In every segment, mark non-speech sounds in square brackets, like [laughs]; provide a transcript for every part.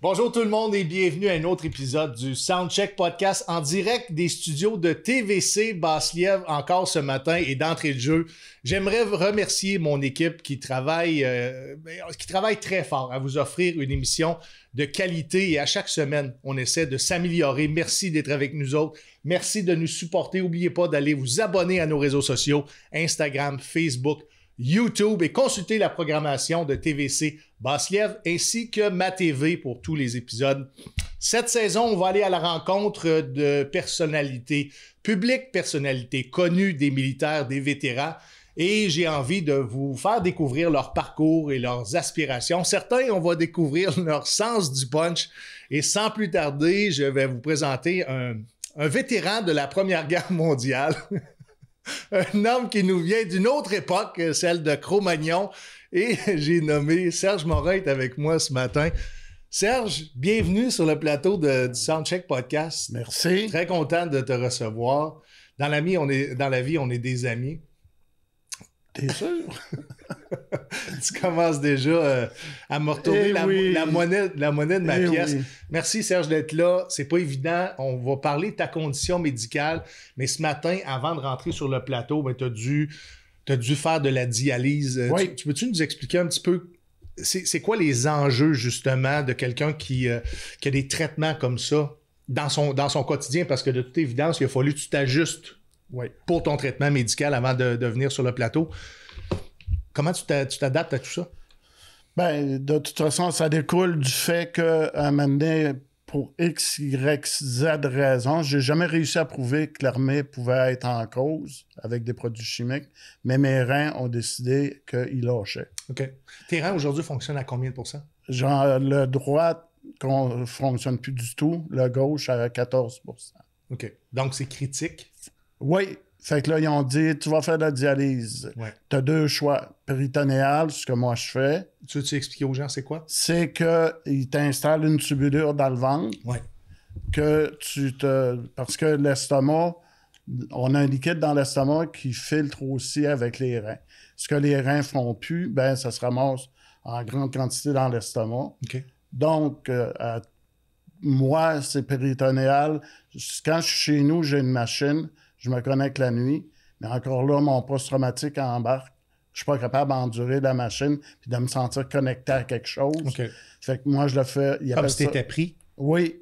Bonjour tout le monde et bienvenue à un autre épisode du Soundcheck Podcast en direct des studios de TVC basse encore ce matin et d'entrée de jeu. J'aimerais remercier mon équipe qui travaille, euh, qui travaille très fort à vous offrir une émission de qualité et à chaque semaine, on essaie de s'améliorer. Merci d'être avec nous autres. Merci de nous supporter. N'oubliez pas d'aller vous abonner à nos réseaux sociaux, Instagram, Facebook, YouTube et consulter la programmation de TVC basse ainsi que ma TV pour tous les épisodes. Cette saison, on va aller à la rencontre de personnalités publiques, personnalités connues des militaires, des vétérans. Et j'ai envie de vous faire découvrir leur parcours et leurs aspirations. Certains, on va découvrir leur sens du punch. Et sans plus tarder, je vais vous présenter un vétéran de la Première Guerre mondiale. [laughs] un homme qui nous vient d'une autre époque, celle de Cro-Magnon. Et [laughs] j'ai nommé Serge Morin est avec moi ce matin. Serge, bienvenue sur le plateau de, du Soundcheck Podcast. Merci. Très content de te recevoir. Dans, on est, dans la vie, on est des amis sûr? [laughs] tu commences déjà euh, à me retourner eh la, monnaie, de ma eh pièce. Merci Serge d'être là. C'est pas évident. On va parler de ta condition médicale, mais ce matin, avant de rentrer sur le plateau, ben, tu as dû. faire de la dialyse. Euh, tu, peux-tu nous expliquer un petit peu c'est quoi les enjeux justement de quelqu'un euh, qui, a des traitements comme ça dans son, dans son quotidien? Parce que de toute évidence, il a fallu que tu t'ajustes pour ton traitement médical avant de, venir sur le plateau. Comment tu t'adaptes à tout ça? Ben, de toute façon, ça découle du fait que, à un moment donné, pour X, Y, Z raisons, j'ai jamais réussi à prouver que l'armée pouvait être en cause avec des produits chimiques, mais mes reins ont décidé qu'ils lâchaient. OK. Tes reins aujourd'hui fonctionnent à combien de pourcents? Genre, le droit ne fonctionne plus du tout, le gauche à 14 OK. Donc, c'est critique oui. Fait que là, ils ont dit, tu vas faire la dialyse. Tu as deux choix. Péritonéal, ce que moi je fais. Tu veux-tu expliquer aux gens c'est quoi? C'est qu'ils t'installent une tubulure dans le ventre. Que tu te. Parce que l'estomac, on a un liquide dans l'estomac qui filtre aussi avec les reins. Ce que les reins font plus, ben ça se ramasse en grande quantité dans l'estomac. OK. Donc, euh, moi, c'est péritonéal. Quand je suis chez nous, j'ai une machine je me connecte la nuit, mais encore là, mon post-traumatique embarque. Je ne suis pas capable d'endurer la machine puis de me sentir connecté à quelque chose. Fait que moi, je le fais. Il Comme si t'étais pris? Oui.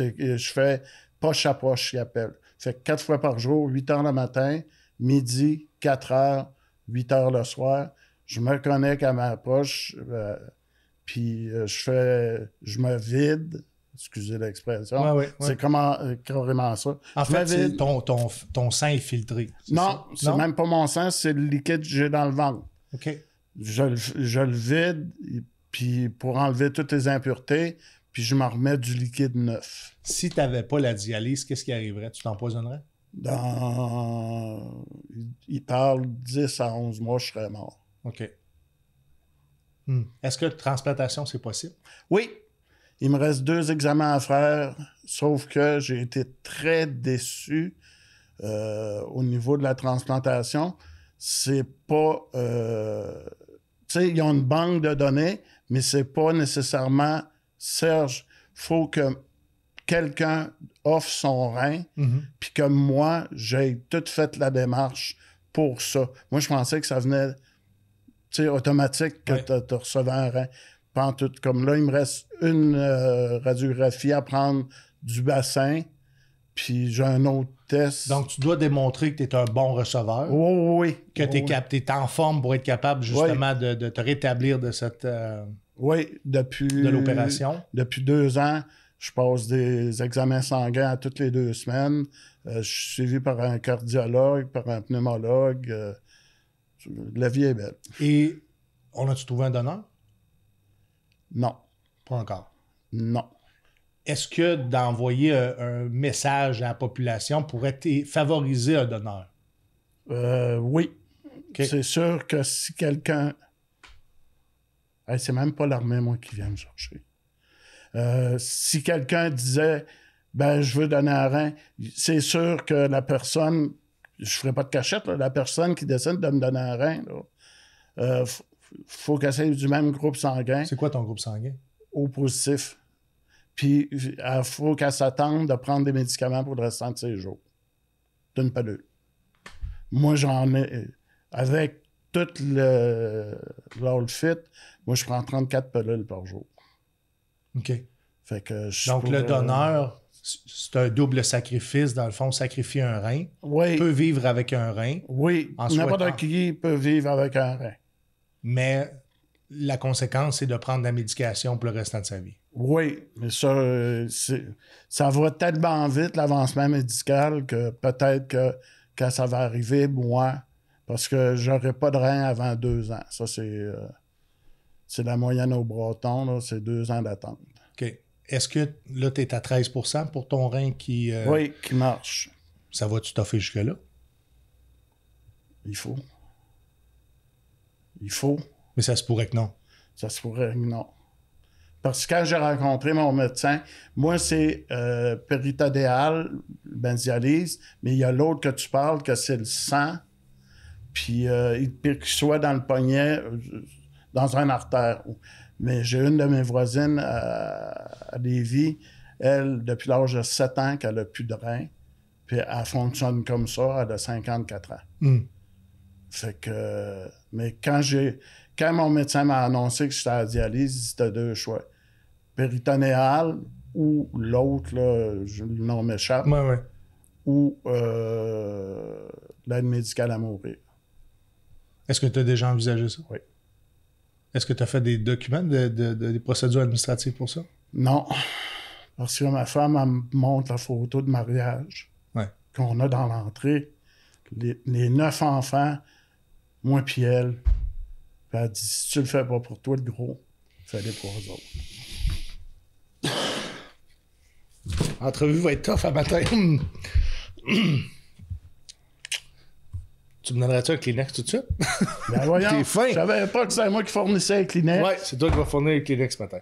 Euh, je fais poche à poche, il appelle. Fait quatre fois par jour, 8 heures le matin, midi, 4 heures, 8 heures le soir, je me connecte à ma poche, euh, puis euh, je fais, je me vide, Excusez l'expression. C'est comment, euh, ça. En fait, ton, ton, sang est filtré. non, c'est même pas mon sang, c'est le liquide que j'ai dans le ventre. OK. Je, le vide puis pour enlever toutes les impuretés, puis je m'en remets du liquide neuf. Si tu n'avais pas la dialyse, qu'est-ce qui arriverait? Tu t'empoisonnerais? Dans... Il parle 10 à 11 mois, je serais mort. OK. Hmm. Est-ce que la transplantation, c'est possible? Oui, il me reste deux examens à faire, sauf que j'ai été très déçu euh, au niveau de la transplantation. C'est pas. Euh, tu sais, ils ont une banque de données, mais c'est pas nécessairement Serge, faut que quelqu'un offre son rein, mm-hmm. puis que moi, j'ai toute fait la démarche pour ça. Moi, je pensais que ça venait automatique que tu recevais un rein pas tout. Comme là, il me reste une euh, radiographie à prendre du bassin, puis j'ai un autre test. Donc, tu dois démontrer que tu es un bon receveur. Oui, oui. Que tu es, en forme pour être capable justement de, te rétablir de cette. Euh, oui, depuis. De l'opération. Depuis deux ans, je passe des examens sanguins toutes les deux semaines. Euh, je suis suivi par un cardiologue, par un pneumologue. la vie est belle. Et on a-tu trouvé un donneur? Non, pas encore. Non. Est-ce que d'envoyer un, message à la population pourrait favoriser un donneur? Euh, oui. C'est sûr que si quelqu'un. c'est même pas l'armée, moi, qui vient me chercher. Euh, si quelqu'un disait ben je veux donner un rein, c'est sûr que la personne, je ferai pas de cachette, la personne qui décide de me donner un rein, euh, faut qu'elle soit du même groupe sanguin. C'est quoi ton groupe sanguin? Au positif. Puis il faut qu'elle s'attende de prendre des médicaments pour le restant de ses jours. D'une pelule. Moi, j'en ai. Euh, avec tout le fit, moi, je prends 34 pelules par jour. OK. Fait que Donc, le donneur, c'est un double sacrifice, dans le fond, sacrifier un rein. Oui. Peut vivre avec un rein. Oui. N'importe qui peut vivre avec un rein mais la conséquence, c'est de prendre la médication pour le restant de sa vie. Oui, mais ça, euh, ça va tellement vite, l'avancement médical, que peut-être que quand ça va arriver, moi, parce que j'aurai pas de rein avant deux ans. Ça, c'est euh, la moyenne au breton, c'est deux ans d'attente. OK. Est-ce que là, tu es à 13 pour ton rein qui. Euh, oui, qui marche. Ça va-tu t'offrir jusque-là? Il faut. Il faut. Mais ça se pourrait que non. Ça se pourrait que non. Parce que quand j'ai rencontré mon médecin, moi, c'est euh, benzialyse, mais il y a l'autre que tu parles, que c'est le sang, puis euh, il soit dans le poignet, euh, dans un artère. Mais j'ai une de mes voisines à, Lévis, elle, depuis l'âge de 7 ans, qu'elle n'a plus de rein, puis elle fonctionne comme ça, elle a 54 ans. c'est hmm. Fait que mais quand j'ai quand mon médecin m'a annoncé que j'étais à la dialyse, c'était deux choix. Péritonéal ou l'autre, le nom m'échappe. Ouais, Ou euh, l'aide médicale à mourir. Est-ce que tu as déjà envisagé ça? Oui. Est-ce que tu as fait des documents, des procédures administratives pour ça? Non. Parce que ma femme elle montre la photo de mariage qu'on a dans l'entrée. les, neuf enfants, moi puis elle. Puis elle dit si tu le fais pas pour toi, le gros, fais-le pour eux autres. [clears throat] L'entrevue va être tough à matin. [clears throat] tu me donneras tu un Kleenex tout de suite? [laughs] Ben voyons, Je savais pas que c'était moi qui fournissais un Kleenex. Ouais, c'est toi qui vas fournir un Kleenex ce matin.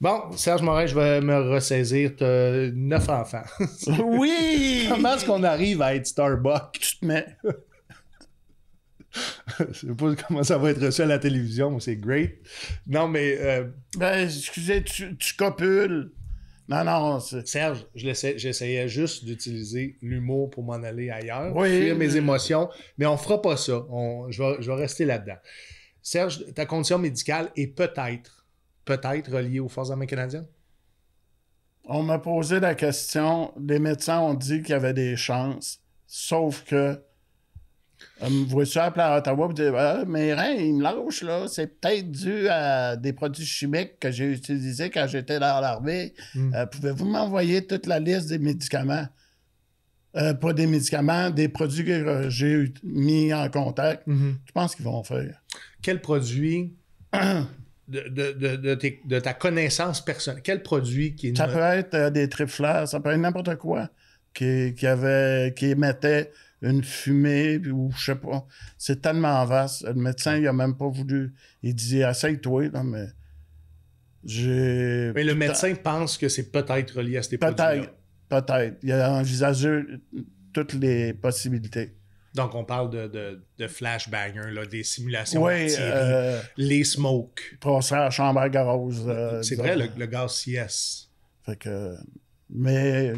Bon, Serge Morin, je vais me ressaisir. T'as neuf enfants. [laughs] oui! Comment est-ce qu'on arrive à être Starbucks? Tu te mets... [laughs] je sais pas comment ça va être reçu à la télévision, mais c'est great. Non, mais. Euh, ben, excusez, tu, copules. Non, non. Serge, j'essayais juste d'utiliser l'humour pour m'en aller ailleurs, oui, fuir mes émotions, mais on fera pas ça. Je, vais, je vais rester là-dedans. Serge, ta condition médicale est peut-être, peut-être reliée aux Forces armées canadiennes? On m'a posé la question. Les médecins ont dit qu'il y avait des chances, sauf que euh, vous me à Ottawa vous dire ah, Mes reins, ils me lâchent, là. C'est peut-être dû à des produits chimiques que j'ai utilisés quand j'étais dans l'armée. Hmm. Euh, pouvez-vous m'envoyer toute la liste des médicaments euh, Pas des médicaments, des produits que j'ai mis en contact. Je hmm. pense qu'ils vont faire Quel produit [clears throat] de, ta connaissance personnelle Quel produit qui. Ça peut être des trifleurs, ça peut être n'importe quoi qui, qui, avait, qui émettait une fumée, ou je sais pas. C'est tellement vaste. Le médecin, il a même pas voulu. Il disait, essaye-toi, là, mais. Mais le médecin pense que c'est peut-être relié à ces peut Peut-être. Peut-être. Il a envisagé toutes les possibilités. Donc, on parle de, de, flashbangers, des simulations oui, euh, les smokes. Passer à chambre à gaz. Euh, c'est vrai, le, gars gaz Fait que, mais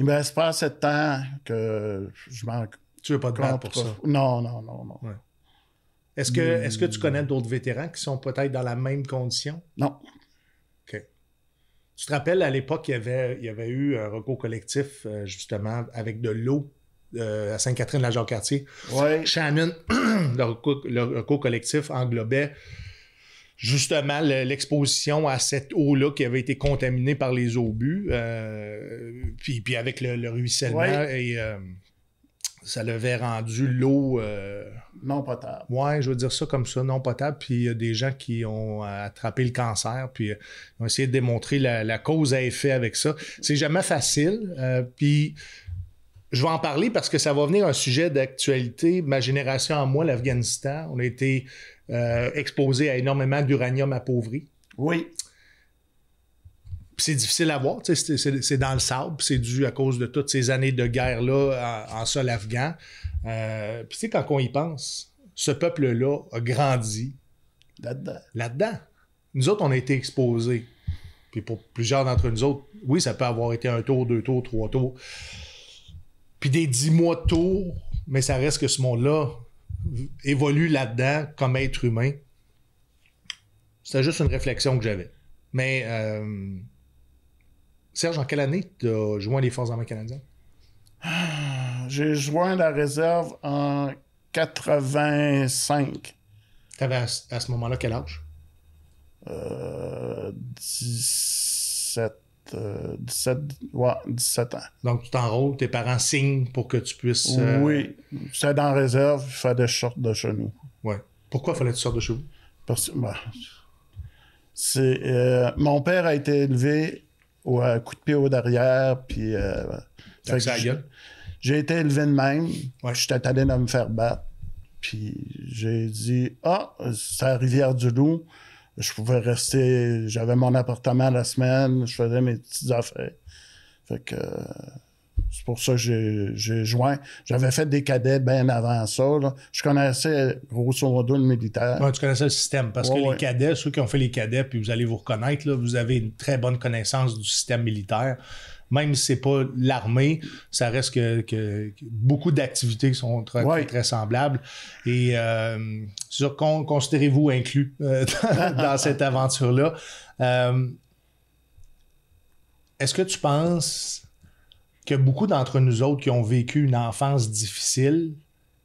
il me pas assez de temps que je manque. Tu veux pas de pour ça? Non, non, non, non. Est-ce que, hmm. est que tu connais d'autres vétérans qui sont peut-être dans la même condition? Non. OK. Tu te rappelles, à l'époque, il y avait, il y avait eu un recours collectif, euh, justement, avec de l'eau euh, à Sainte-Catherine-la-Jacques-Cartier. Oui. [clears throat] le, le recours collectif englobait justement l'exposition à cette eau-là qui avait été contaminée par les obus, euh, puis, puis, avec le, ruissellement et euh, ça l'avait rendu l'eau euh, non potable. Oui, je veux dire ça comme ça, non potable. Puis il y a des gens qui ont attrapé le cancer, puis ont essayé de démontrer la, cause à effet avec ça. C'est jamais facile. puis je vais en parler parce que ça va venir un sujet d'actualité. Ma génération à moi, l'Afghanistan, on a été euh, exposé à énormément d'uranium appauvri. Oui. C'est difficile à voir, c'est dans le sable, c'est dû à cause de toutes ces années de guerre-là en, sol afghan. Euh, puis tu sais, quand on y pense, ce peuple-là a grandi là-dedans. Là-dedans. Nous autres, on a été exposés. Puis pour plusieurs d'entre nous autres, oui, ça peut avoir été un tour, deux tours, trois tours. Puis des dix mois de tour, mais ça reste que ce monde-là, évolue là-dedans comme être humain. c'est juste une réflexion que j'avais. Mais euh, Serge, en quelle année tu as joint les Forces armées canadiennes? Ah, j'ai joint la réserve en 85. Tu avais, à ce moment-là quel âge? Euh, 17 17, euh, ans. Donc, tu t'enrôles, tes parents signent pour que tu puisses. Euh, oui, c'est dans la réserve, il fallait que je sorte de chez nous. Oui. Pourquoi fallait que tu sortes de chez vous? Parce que. Bah, c'est, euh, mon père a été élevé au coup de pied au derrière, puis. j'ai été élevé de même. Je J'étais allé de me faire battre. Puis j'ai dit Ah, c'est la Rivière-du-Loup je pouvais rester, j'avais mon appartement la semaine, je faisais mes petites affaires. Fait que euh, c'est pour ça que j'ai, joint. J'avais fait des cadets bien avant ça. Je connaissais grosso modo le militaire. tu connaissais le système parce que les cadets, ceux qui ont fait les cadets, puis vous allez vous reconnaître, vous avez une très bonne connaissance du système militaire même si c'est pas l'armée, ça reste que, beaucoup d'activités sont très, très semblables. Et euh, sur considérez-vous inclus euh, [laughs] dans, cette aventure-là. Euh, est-ce que tu penses que beaucoup d'entre nous autres qui ont vécu une enfance difficile,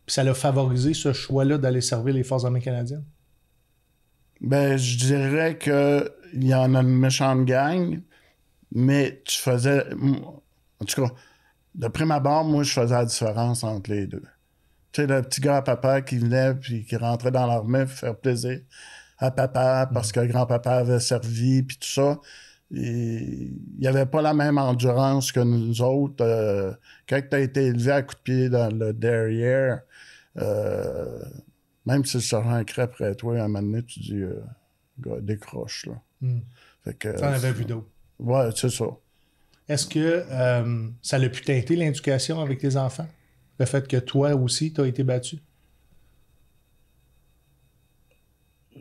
ça l'a favorisé ce choix-là d'aller servir les Forces armées canadiennes? Ben, je dirais qu'il y en a une méchante gang mais tu faisais. En tout cas, de prime abord, moi, je faisais la différence entre les deux. Tu sais, le petit gars à papa qui venait puis qui rentrait dans l'armée pour faire plaisir à papa parce que grand-papa avait servi puis tout ça. Il n'y avait pas la même endurance que nous autres. Euh, quand tu as été élevé à coups de pied dans le derrière, euh, même si le sergent près après toi, à un moment donné, tu dis euh, gars, décroche. Là. Tu hmm. Fait que, avais vu d'autres. Ouais, c'est ça. Est-ce que euh, ça l'a pu teinter l'éducation avec tes enfants? Le fait que toi aussi, tu as été battu?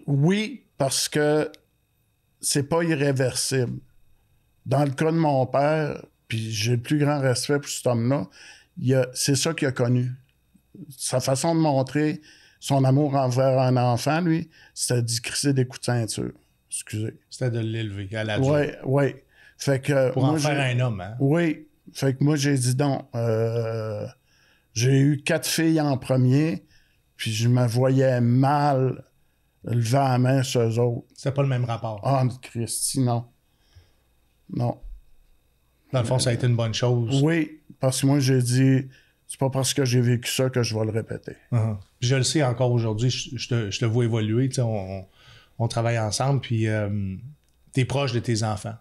Oui, parce que c'est pas irréversible. Dans le cas de mon père, puis j'ai le plus grand respect pour cet homme-là, c'est ça qu'il a connu. Sa façon de montrer son amour envers un enfant, lui, c'était d'y crisser des coups de ceinture. Excusez. C'était de l'élever à la Oui, oui. Fait que, Pour en faire un homme, hein? Oui. Fait que moi, j'ai dit donc, euh, j'ai eu quatre filles en premier, puis je me voyais mal lever la main sur eux autres. C'est pas le même rapport. Ah, Christy, non. Non. Dans le fond, ça a été une bonne chose. Oui, parce que moi, j'ai dit, c'est pas parce que j'ai vécu ça que je vais le répéter. Uh-huh. Je le sais encore aujourd'hui, je, te, vois évoluer, on, on, travaille ensemble, puis tu euh, t'es proche de tes enfants.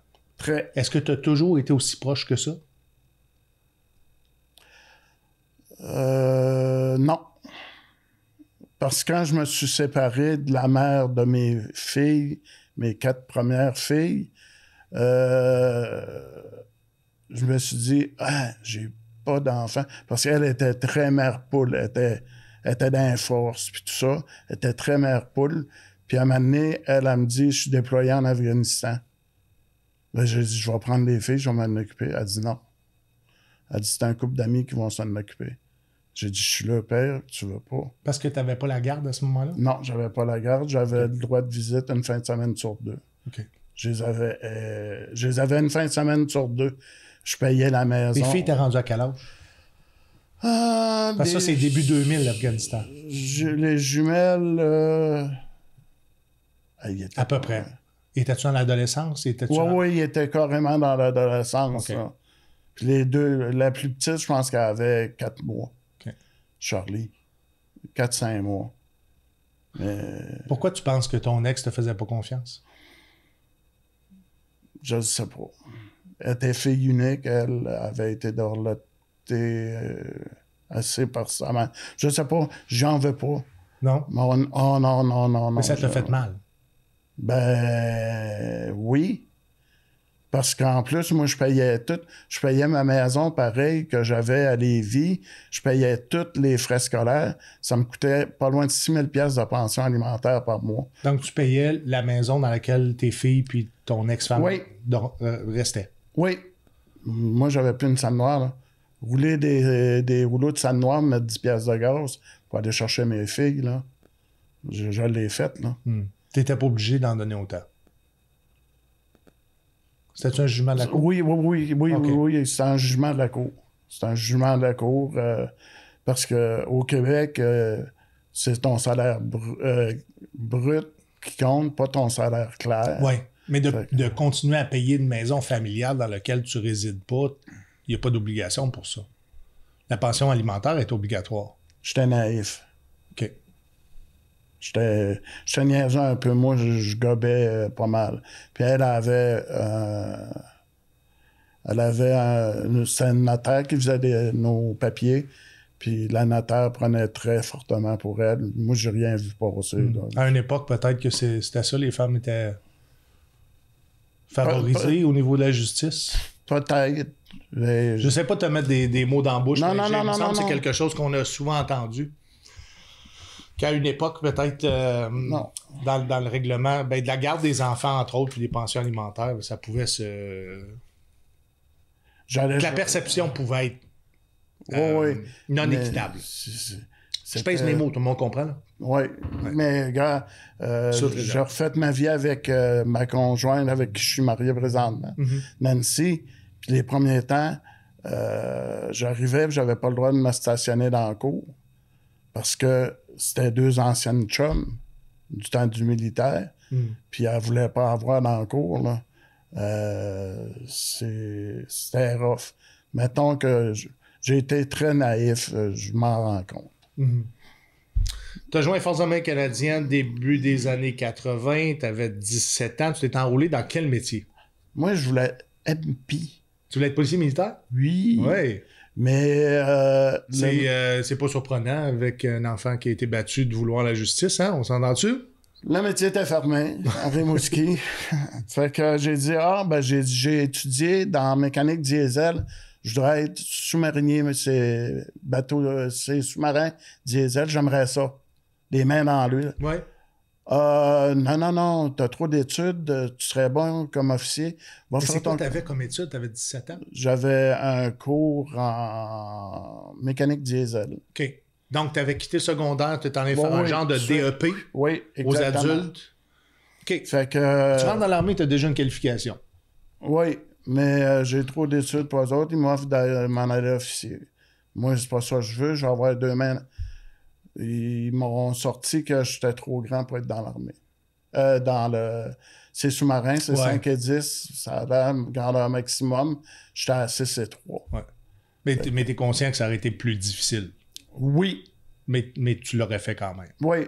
Est-ce que tu as toujours été aussi proche que ça? Euh, non. Parce que quand je me suis séparé de la mère de mes filles, mes quatre premières filles, euh, je me suis dit, ah, j'ai pas d'enfant. Parce qu'elle était très mère poule, elle était, dans était force, puis tout ça. Elle était très mère poule. Puis à un moment donné, elle, a me dit, je suis déployé en Afghanistan. Là, j'ai dit, je vais prendre les filles, je vais m'en occuper. Elle dit non. Elle dit, c'est un couple d'amis qui vont s'en occuper. J'ai dit, je suis le père, tu veux pas. Parce que tu n'avais pas la garde à ce moment-là? Non, j'avais pas la garde. J'avais le droit de visite une fin de semaine sur deux. OK. Je les avais, euh, je une fin de semaine sur deux. Je payais la maison. Les filles étaient rendues à quel Ah, Parce que ça, c'est début 2000, l'Afghanistan. Les jumelles... Euh, à peu près. Étais-tu dans l'adolescence? Oui, oui, il était carrément dans l'adolescence. les deux, la plus petite, je pense qu'elle avait quatre mois. Charlie. 4-5 mois. Euh, Pourquoi tu penses que ton ex te faisait pas confiance? Je ne sais pas. Elle était fille unique, elle avait été dorlotée euh, assez par sa Je ne sais pas, j'en veux pas. Non? Non, oh, non, non, non. Mais ça te fait mal. Ben oui. Parce qu'en plus, moi, je payais tout. Je payais ma maison pareil que j'avais à Lévis. Je payais tous les frais scolaires. Ça me coûtait pas loin de 6 000 de pension alimentaire par mois. Donc, tu payais la maison dans laquelle tes filles puis ton ex-femme euh, restaient. Oui. Moi, j'avais plus une salle noire. Rouler des, rouleaux de salle noire, mettre 10 pièces de gaz pour aller chercher mes filles. Là. Je, je l'ai faite. là. Hmm tu n'étais pas obligé d'en donner autant. C'était un jugement de la cour? Oui, oui, oui, oui, oui, c'est un jugement de la cour. C'est un jugement de la cour euh, parce qu'au Québec, euh, c'est ton salaire euh, brut qui compte, pas ton salaire clair. Oui, mais de, continuer à payer une maison familiale dans laquelle tu résides pas, il n'y a pas d'obligation pour ça. La pension alimentaire est obligatoire. J'étais naïf. J'étais niaisais un peu. Moi, je, gobais euh, pas mal. Puis elle avait. Euh, elle avait un. C'était une notaire qui faisait nos papiers. Puis la notaire prenait très fortement pour elle. Moi, j'ai rien vu passer. Hmm. À une époque, peut-être que c'était ça, les femmes étaient favorisées au niveau de la justice. Peut-être. Je sais pas te mettre des, mots dans non, mais non, non, non, c'est quelque chose qu'on a souvent entendu qu'à une époque, peut-être euh, dans, le règlement, ben, de la garde des enfants, entre autres, puis des pensions alimentaires, ça pouvait se. la perception pouvait être euh, non équitable. je pèse mes mots, tout le monde comprend. Oui, mais gars, euh, j'ai refait ma vie avec ma conjointe avec qui je suis marié présentement, mhm. Nancy. Puis les premiers temps, j'arrivais, j'avais pas le droit de me stationner dans la cour parce que c'était deux anciennes chums du temps du militaire, hmm. puis elle voulait pas avoir d'encours. Euh, c'était rough. Mettons que j'ai été très naïf, euh, je m'en rends compte. Hmm. Tu as joint les Forces armées canadiennes début des années 80, tu avais 17 ans, tu t'es enrôlé dans quel métier? Moi, je voulais MP. Tu voulais être policier militaire? Oui. Oui. Mais. Euh, euh, c'est, pas surprenant avec un enfant qui a été battu de vouloir la justice, hein? On s'entend-tu? Le métier était fermé à Rimouski. [laughs] fait que j'ai dit, ah, ben, j'ai, étudié dans mécanique diesel. Je voudrais être sous-marinier, mais c'est bateau, euh, c'est sous-marin diesel. J'aimerais ça. Les mains dans l'huile. Ouais. Euh, non, non, non, as trop d'études, euh, tu serais bon comme officier. Et Mais c'est ton... t'avais comme études? avais 17 ans? J'avais un cours en mécanique diesel. OK. Donc, tu avais quitté secondaire, étais en train de faire un genre de DEP aux adultes. OK. Fait que... Tu rentres dans l'armée, tu as déjà une qualification. Oui, mais euh, j'ai trop d'études pour les autres. Ils m'offrent d'aller m'en aller officier. Moi, c'est pas ça que je veux. Je vais avoir deux mains ils m'ont sorti que j'étais trop grand pour être dans l'armée. Euh, dans le. C'est sous-marin, c'est 5 et 10, ça avait grandeur maximum. J'étais à 6 et 3. Ouais. Mais, tu es conscient que ça aurait été plus difficile. Oui. Mais, tu l'aurais fait quand même. Oui.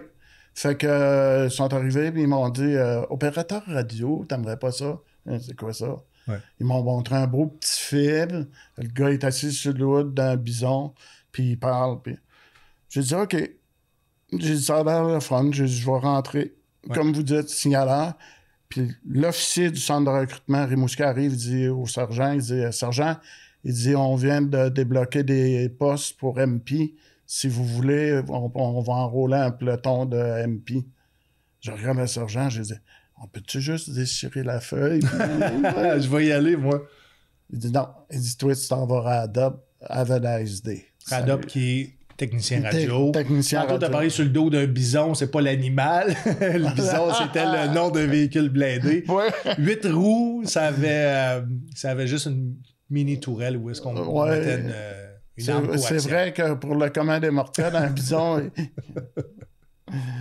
Fait que euh, sont arrivés et ils m'ont dit euh, Opérateur radio, t'aimerais pas ça? C'est quoi ça? Ils m'ont montré un beau petit film. Le gars est assis sur le haut d'un bison, puis il parle, puis je dit, OK. J'ai dit, ben, je vais rentrer. Comme vous dites, signalant. Puis l'officier du centre de recrutement, Rimouski, arrive, il dit au sergent, il dit, sergent, il dit, on vient de débloquer des postes pour MP. Si vous voulez, on, va enrôler un peloton de MP. Je regarde le sergent, je dis, on peut-tu juste déchirer la feuille? [laughs] je vais y aller, moi. Il dit, non. Il dit, toi, tu t'en vas à Adobe. Have a Adobe qui est technicien radio. Quand on t'as sur le dos d'un bison, c'est pas l'animal. [laughs] le bison, c'était le nom d'un véhicule blindé. [laughs] Huit roues, euh, ça avait, juste une mini tourelle où est-ce qu'on ouais. mettait une. Euh, c'est vrai que pour le commandement des mortels, un bison, [laughs]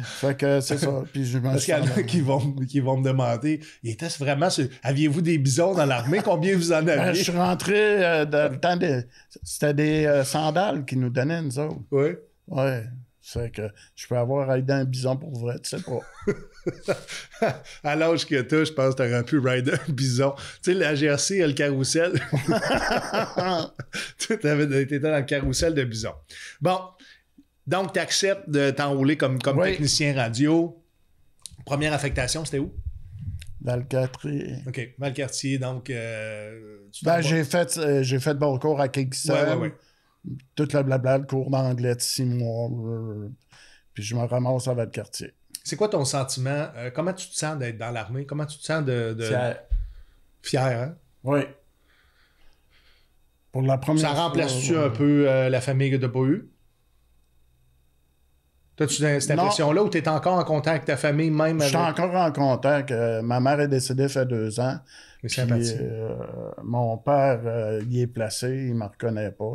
Fait que c'est ça. Puis je Parce qu'il y en a qui vont, qui vont me demander était-ce vraiment. Aviez-vous des bisons dans l'armée Combien vous en euh, aviez Je suis rentré euh, le temps des. C'était des euh, sandales qu'ils nous donnaient, nous autres. Oui. Oui. C'est que je peux avoir rider un bison pour vrai, tu sais pas. [laughs] à l'âge que t'as, je pense que aurais pu rider un bison. Tu sais, la GRC a le carrousel. [laughs] [laughs] étais dans le carrousel de bisons Bon, donc, tu acceptes de t'enrouler comme, technicien radio. Première affectation, c'était où? Dans le OK, dans quartier, donc... Euh, ben, j'ai fait, euh, j'ai fait cours à Kingston. Ouais, ouais, Toute la blabla, le cours d'anglais de six mois. Euh, puis je me ramasse à le quartier. C'est quoi ton sentiment? comment tu te sens d'être dans l'armée? Comment tu te sens de... Fier. hein? Oui. Pour la première Ça remplace-tu un peu la famille que t'as pas eue? T'as-tu cette impression-là ou t'es encore en contact avec ta famille même? Je suis encore en contact. Euh, ma mère est décédée fait deux ans. Euh, mon père, y euh, est placé, il ne me reconnaît pas.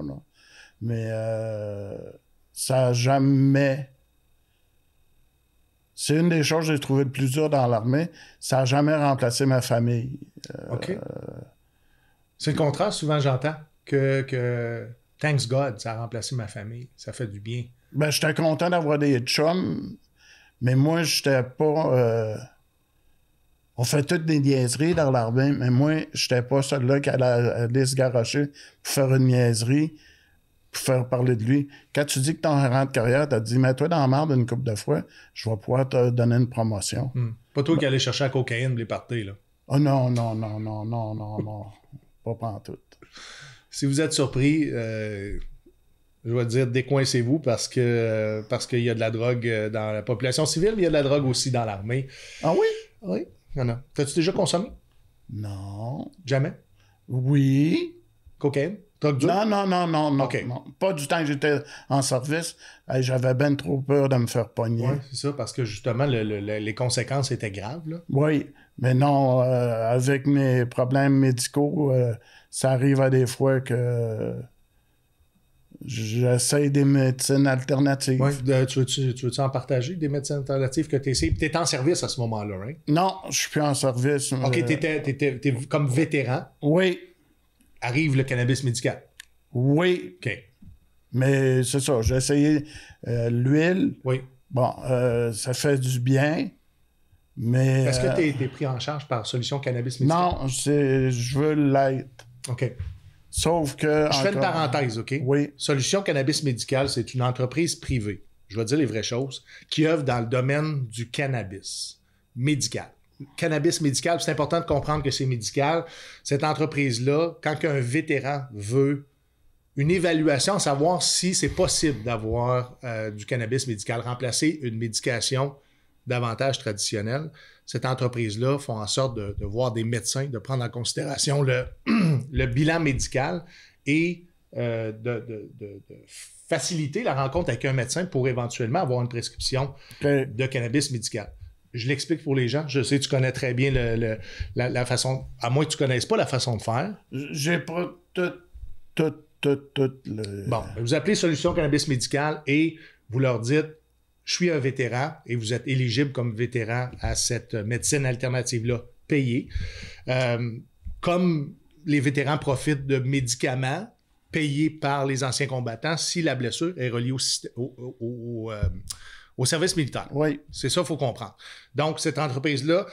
Mais ça n'a jamais... C'est une des choses que j'ai trouvées le plus dur dans l'armée. Ça n'a jamais remplacé ma famille. OK. C'est le contraire, souvent j'entends, que, que Thanks God, ça a remplacé ma famille. Ça fait du bien. Ben, j'étais content d'avoir des chums, mais moi, j'étais pas. Euh, on fait toutes des niaiseries dans l'armée, mais moi, j'étais pas celui-là qui allait se garocher pour faire une niaiserie, pour faire parler de lui. Quand tu dis que t'es en rentre carrière, t'as dit, mets-toi dans la merde une coupe de fois, je vais pouvoir te donner une promotion. Hmm. Pas toi qui allais chercher la cocaïne les parties, là. Oh non, non, non, non, non, non, non. pas tout. Si vous êtes surpris, euh, je vais dire décoincez-vous parce que parce qu'il y a de la drogue euh, dans la population civile, mais il y a de la drogue aussi dans l'armée. Ah oui? Oui. Non, a. T'as-tu déjà consommé? Non. Jamais? Oui. Cocaïne? Drogue Non, non, non, non, non, Pas du temps que j'étais en service. J'avais bien trop peur de me faire pogner. Oui, c'est ça, parce que justement, les conséquences étaient graves. Là. Oui, mais non, euh, avec mes problèmes médicaux, euh, ça arrive à des fois que J'essaie des médecines alternatives. Oui, euh, tu veux-tu en partager des médecines alternatives que tu essayes? Tu es en service à ce moment-là, Non, je suis plus en service. OK, tu es comme vétéran. Oui. Arrive le cannabis médical. Oui. OK. Mais c'est ça, j'ai essayé euh, l'huile. Oui. Bon, euh, ça fait du bien, mais... Est-ce que tu es, pris en charge par Solution Cannabis Médical? Non, je veux l'être. OK. Sauf que. Je fais une parenthèse, OK? Oui. Solution Cannabis Médical, c'est une entreprise privée, je vais dire les vraies choses, qui œuvre dans le domaine du cannabis médical. Cannabis médical, c'est important de comprendre que c'est médical. Cette entreprise-là, quand un vétéran veut une évaluation, savoir si c'est possible d'avoir euh, du cannabis médical, remplacer une médication davantage traditionnelle, cette entreprise-là font en sorte de, voir des médecins, de prendre en considération le, [clears throat] bilan médical et euh, de, faciliter la rencontre avec un médecin pour éventuellement avoir une prescription de cannabis médical. Je l'explique pour les gens. Je sais, que tu connais très bien la, façon, à moins que tu ne connaisses pas la façon de faire. J'ai pas tout, tout, tout, tout Bon, vous appelez Solution Cannabis Médical et vous leur dites je suis un vétéran et vous êtes éligible comme vétéran à cette euh, médecine alternative-là payée. Euh, comme les vétérans profitent de médicaments payés par les anciens combattants si la blessure est reliée au, euh, au, service militaire. Oui. C'est ça, il faut comprendre. Donc, cette entreprise-là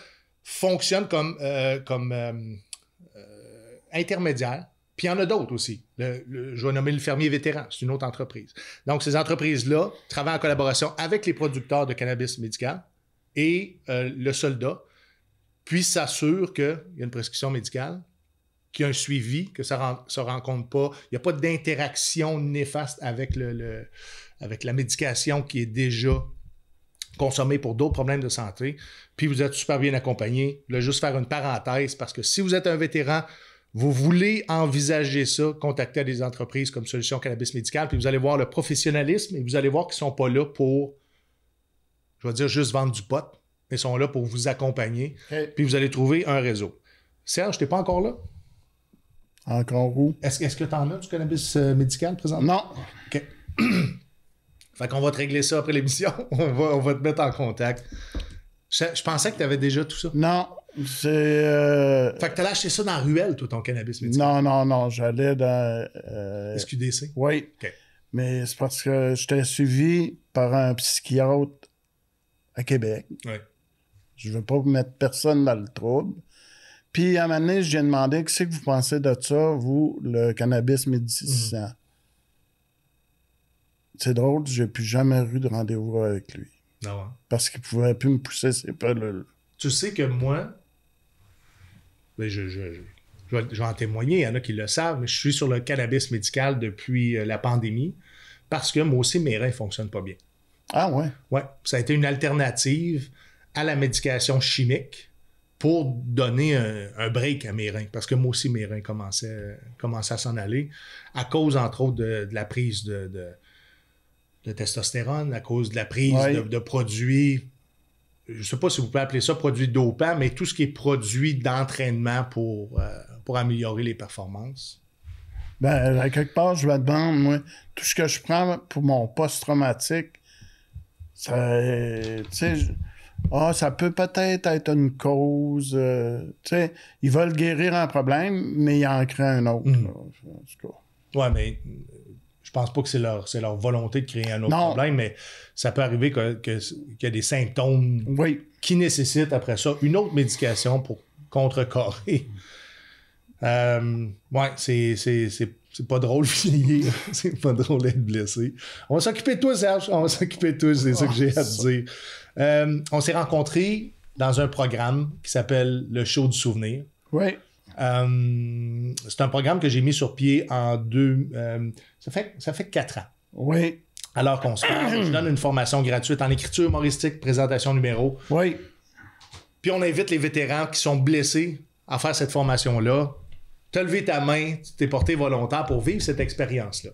fonctionne comme, comme intermédiaire puis il y en a d'autres aussi. Le, je vais nommer le fermier vétéran, c'est une autre entreprise. Donc, ces entreprises-là travaillent en collaboration avec les producteurs de cannabis médical et euh, le soldat, puis s'assurent qu'il y a une prescription médicale, qu'il y a un suivi, que ça ne se rencontre pas, il n'y a pas d'interaction néfaste avec, avec la médication qui est déjà consommée pour d'autres problèmes de santé. Puis vous êtes super bien accompagné. Je vais juste faire une parenthèse parce que si vous êtes un vétéran, vous voulez envisager ça, contacter des entreprises comme Solution Cannabis Médical, puis vous allez voir le professionnalisme et vous allez voir qu'ils ne sont pas là pour, je vais dire, juste vendre du pot. Ils sont là pour vous accompagner. Puis vous allez trouver un réseau. Serge, t'es pas encore là? Encore où? Est-ce que tu en as du cannabis euh, médical présent? Non. OK. [clears throat] fait qu'on va te régler ça après l'émission. [laughs] on, va, on va te mettre en contact. Je, je pensais que tu avais déjà tout ça. Non, c'est. Euh, fait que t'allais acheter ça dans ruelle, toi, ton cannabis médical? Non, non, non. J'allais dans. Euh, SQDC? Oui. Mais c'est parce que j'étais suivi par un psychiatre à Québec. Oui. Je veux pas mettre personne dans le trouble. Puis à un moment donné, j'ai demandé qu'est-ce que vous pensez de ça, vous, le cannabis médicinal. Mhm. C'est drôle, j'ai plus jamais eu de rendez-vous avec lui. Non, ah Parce qu'il pouvait plus me pousser ses le Tu sais que moi, ben, je, je, vais, en témoigner, il y en a qui le savent, mais je suis sur le cannabis médical depuis euh, la pandémie parce que moi aussi, mes reins ne fonctionnent pas bien. Ah ouais? Oui, ça a été une alternative à la médication chimique pour donner un, break à mes reins, parce que moi aussi, mes reins commençaient, à s'en aller, à cause, entre autres, de, la prise de, testostérone, à cause de la prise de, produits je ne sais pas si vous pouvez appeler ça produit dopant, mais tout ce qui est produit d'entraînement pour, euh, pour améliorer les performances? Ben, à quelque part, je vais demander, moi, tout ce que je prends pour mon post-traumatique, ça, oh, ça peut peut-être être une cause. Euh, ils veulent guérir un problème, mais ils en créent un autre. Mm-hmm. Oui, mais je pense pas que c'est leur, leur volonté de créer un autre problème, mais ça peut arriver qu'il y a des symptômes qui nécessitent après ça une autre médication pour contre Euh, ouais, c'est, c'est, pas drôle [laughs] c'est pas drôle d'être blessé. On va s'occuper de toi, Serge. On va s'occuper de toi, c'est ça que j'ai à te ah, dire. Euh, on s'est rencontrés dans un programme qui s'appelle le Show du Souvenir. Oui. Euh, c'est un programme que j'ai mis sur pied en deux. Euh, ça, fait, ça fait quatre ans. Oui. Alors qu'on se parle, je donne une formation gratuite en écriture humoristique, présentation numéro. Oui. Puis on invite les vétérans qui sont blessés à faire cette formation-là. T'as levé ta main, tu t'es porté volontaire pour vivre cette expérience-là.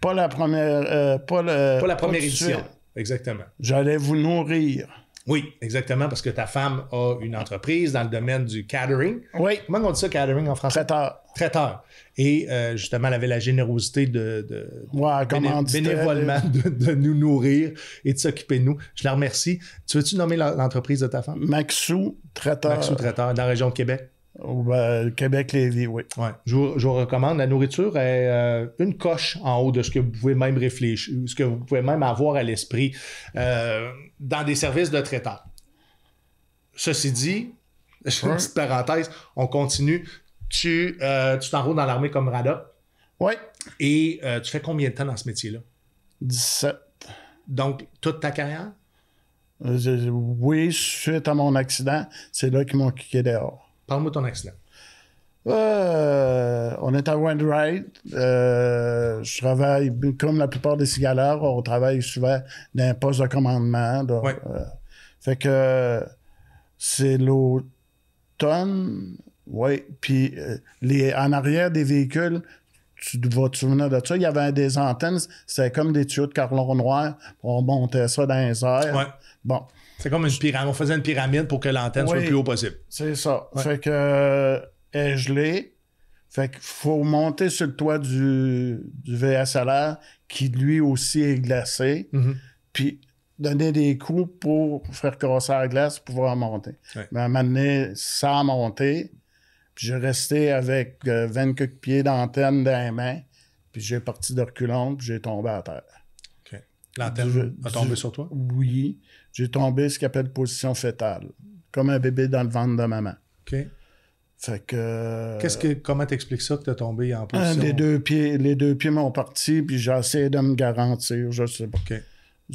Pas la première, euh, pas, la première édition. Exactement. J'allais vous nourrir. Oui, exactement, parce que ta femme a une entreprise dans le domaine du catering. Oui. Comment on dit ça, catering en français? Traiteur. Traiteur. Et euh, justement, elle avait la générosité de, de bénévolement de, de, nous nourrir et de s'occuper de nous. Je la remercie. Tu veux-tu nommer l'entreprise de ta femme? Maxou Traiteur. Maxou Traiteur, dans la région de Québec. Euh, Québec, les, oui. Je, vous, recommande. La nourriture est euh, une coche en haut de ce que vous pouvez même réfléchir, ce que vous pouvez même avoir à l'esprit euh, dans des services de traiteur. Ceci dit, je fais [laughs] une petite parenthèse, on continue. Tu euh, t'enroules dans l'armée comme Rada. Oui. Et tu fais combien de temps dans ce métier-là? 17. Donc, toute ta carrière? oui, suite à mon accident, c'est là qu'ils m'ont kické dehors. Parle-moi de ton accident. Euh, on est à Windride. Euh, je travaille, comme la plupart des cigaleurs, on travaille souvent dans un poste de commandement. Donc, euh, fait que c'est l'automne. Oui. Puis en arrière des véhicules, tu vas te souvenir de ça. Il y avait des antennes, c'était comme des tuyaux de carlon noir. On montait ça dans les airs. Oui. Bon. C'est comme une pyramide. On faisait une pyramide pour que l'antenne soit le plus haut possible. C'est ça. Fait que euh, est gelé. Fait qu'il faut monter sur le toit du, du VSLR qui lui aussi est glacé. Mm-hmm. Puis donner des coups pour faire casser la glace pour pouvoir monter. Mais à sans monter, puis j'ai resté avec 24 euh, pieds d'antenne dans les mains, puis j'ai parti de reculons, puis j'ai tombé à terre. L'antenne a tombé sur toi? Oui. J'ai tombé ce appelle position fétale, comme un bébé dans le ventre de maman. OK. Fait que. Euh, Qu'est-ce que comment t'expliques ça que t'as tombé en position? les deux pieds, les deux pieds m'ont parti, puis j'ai essayé de me garantir, je sais pas. ok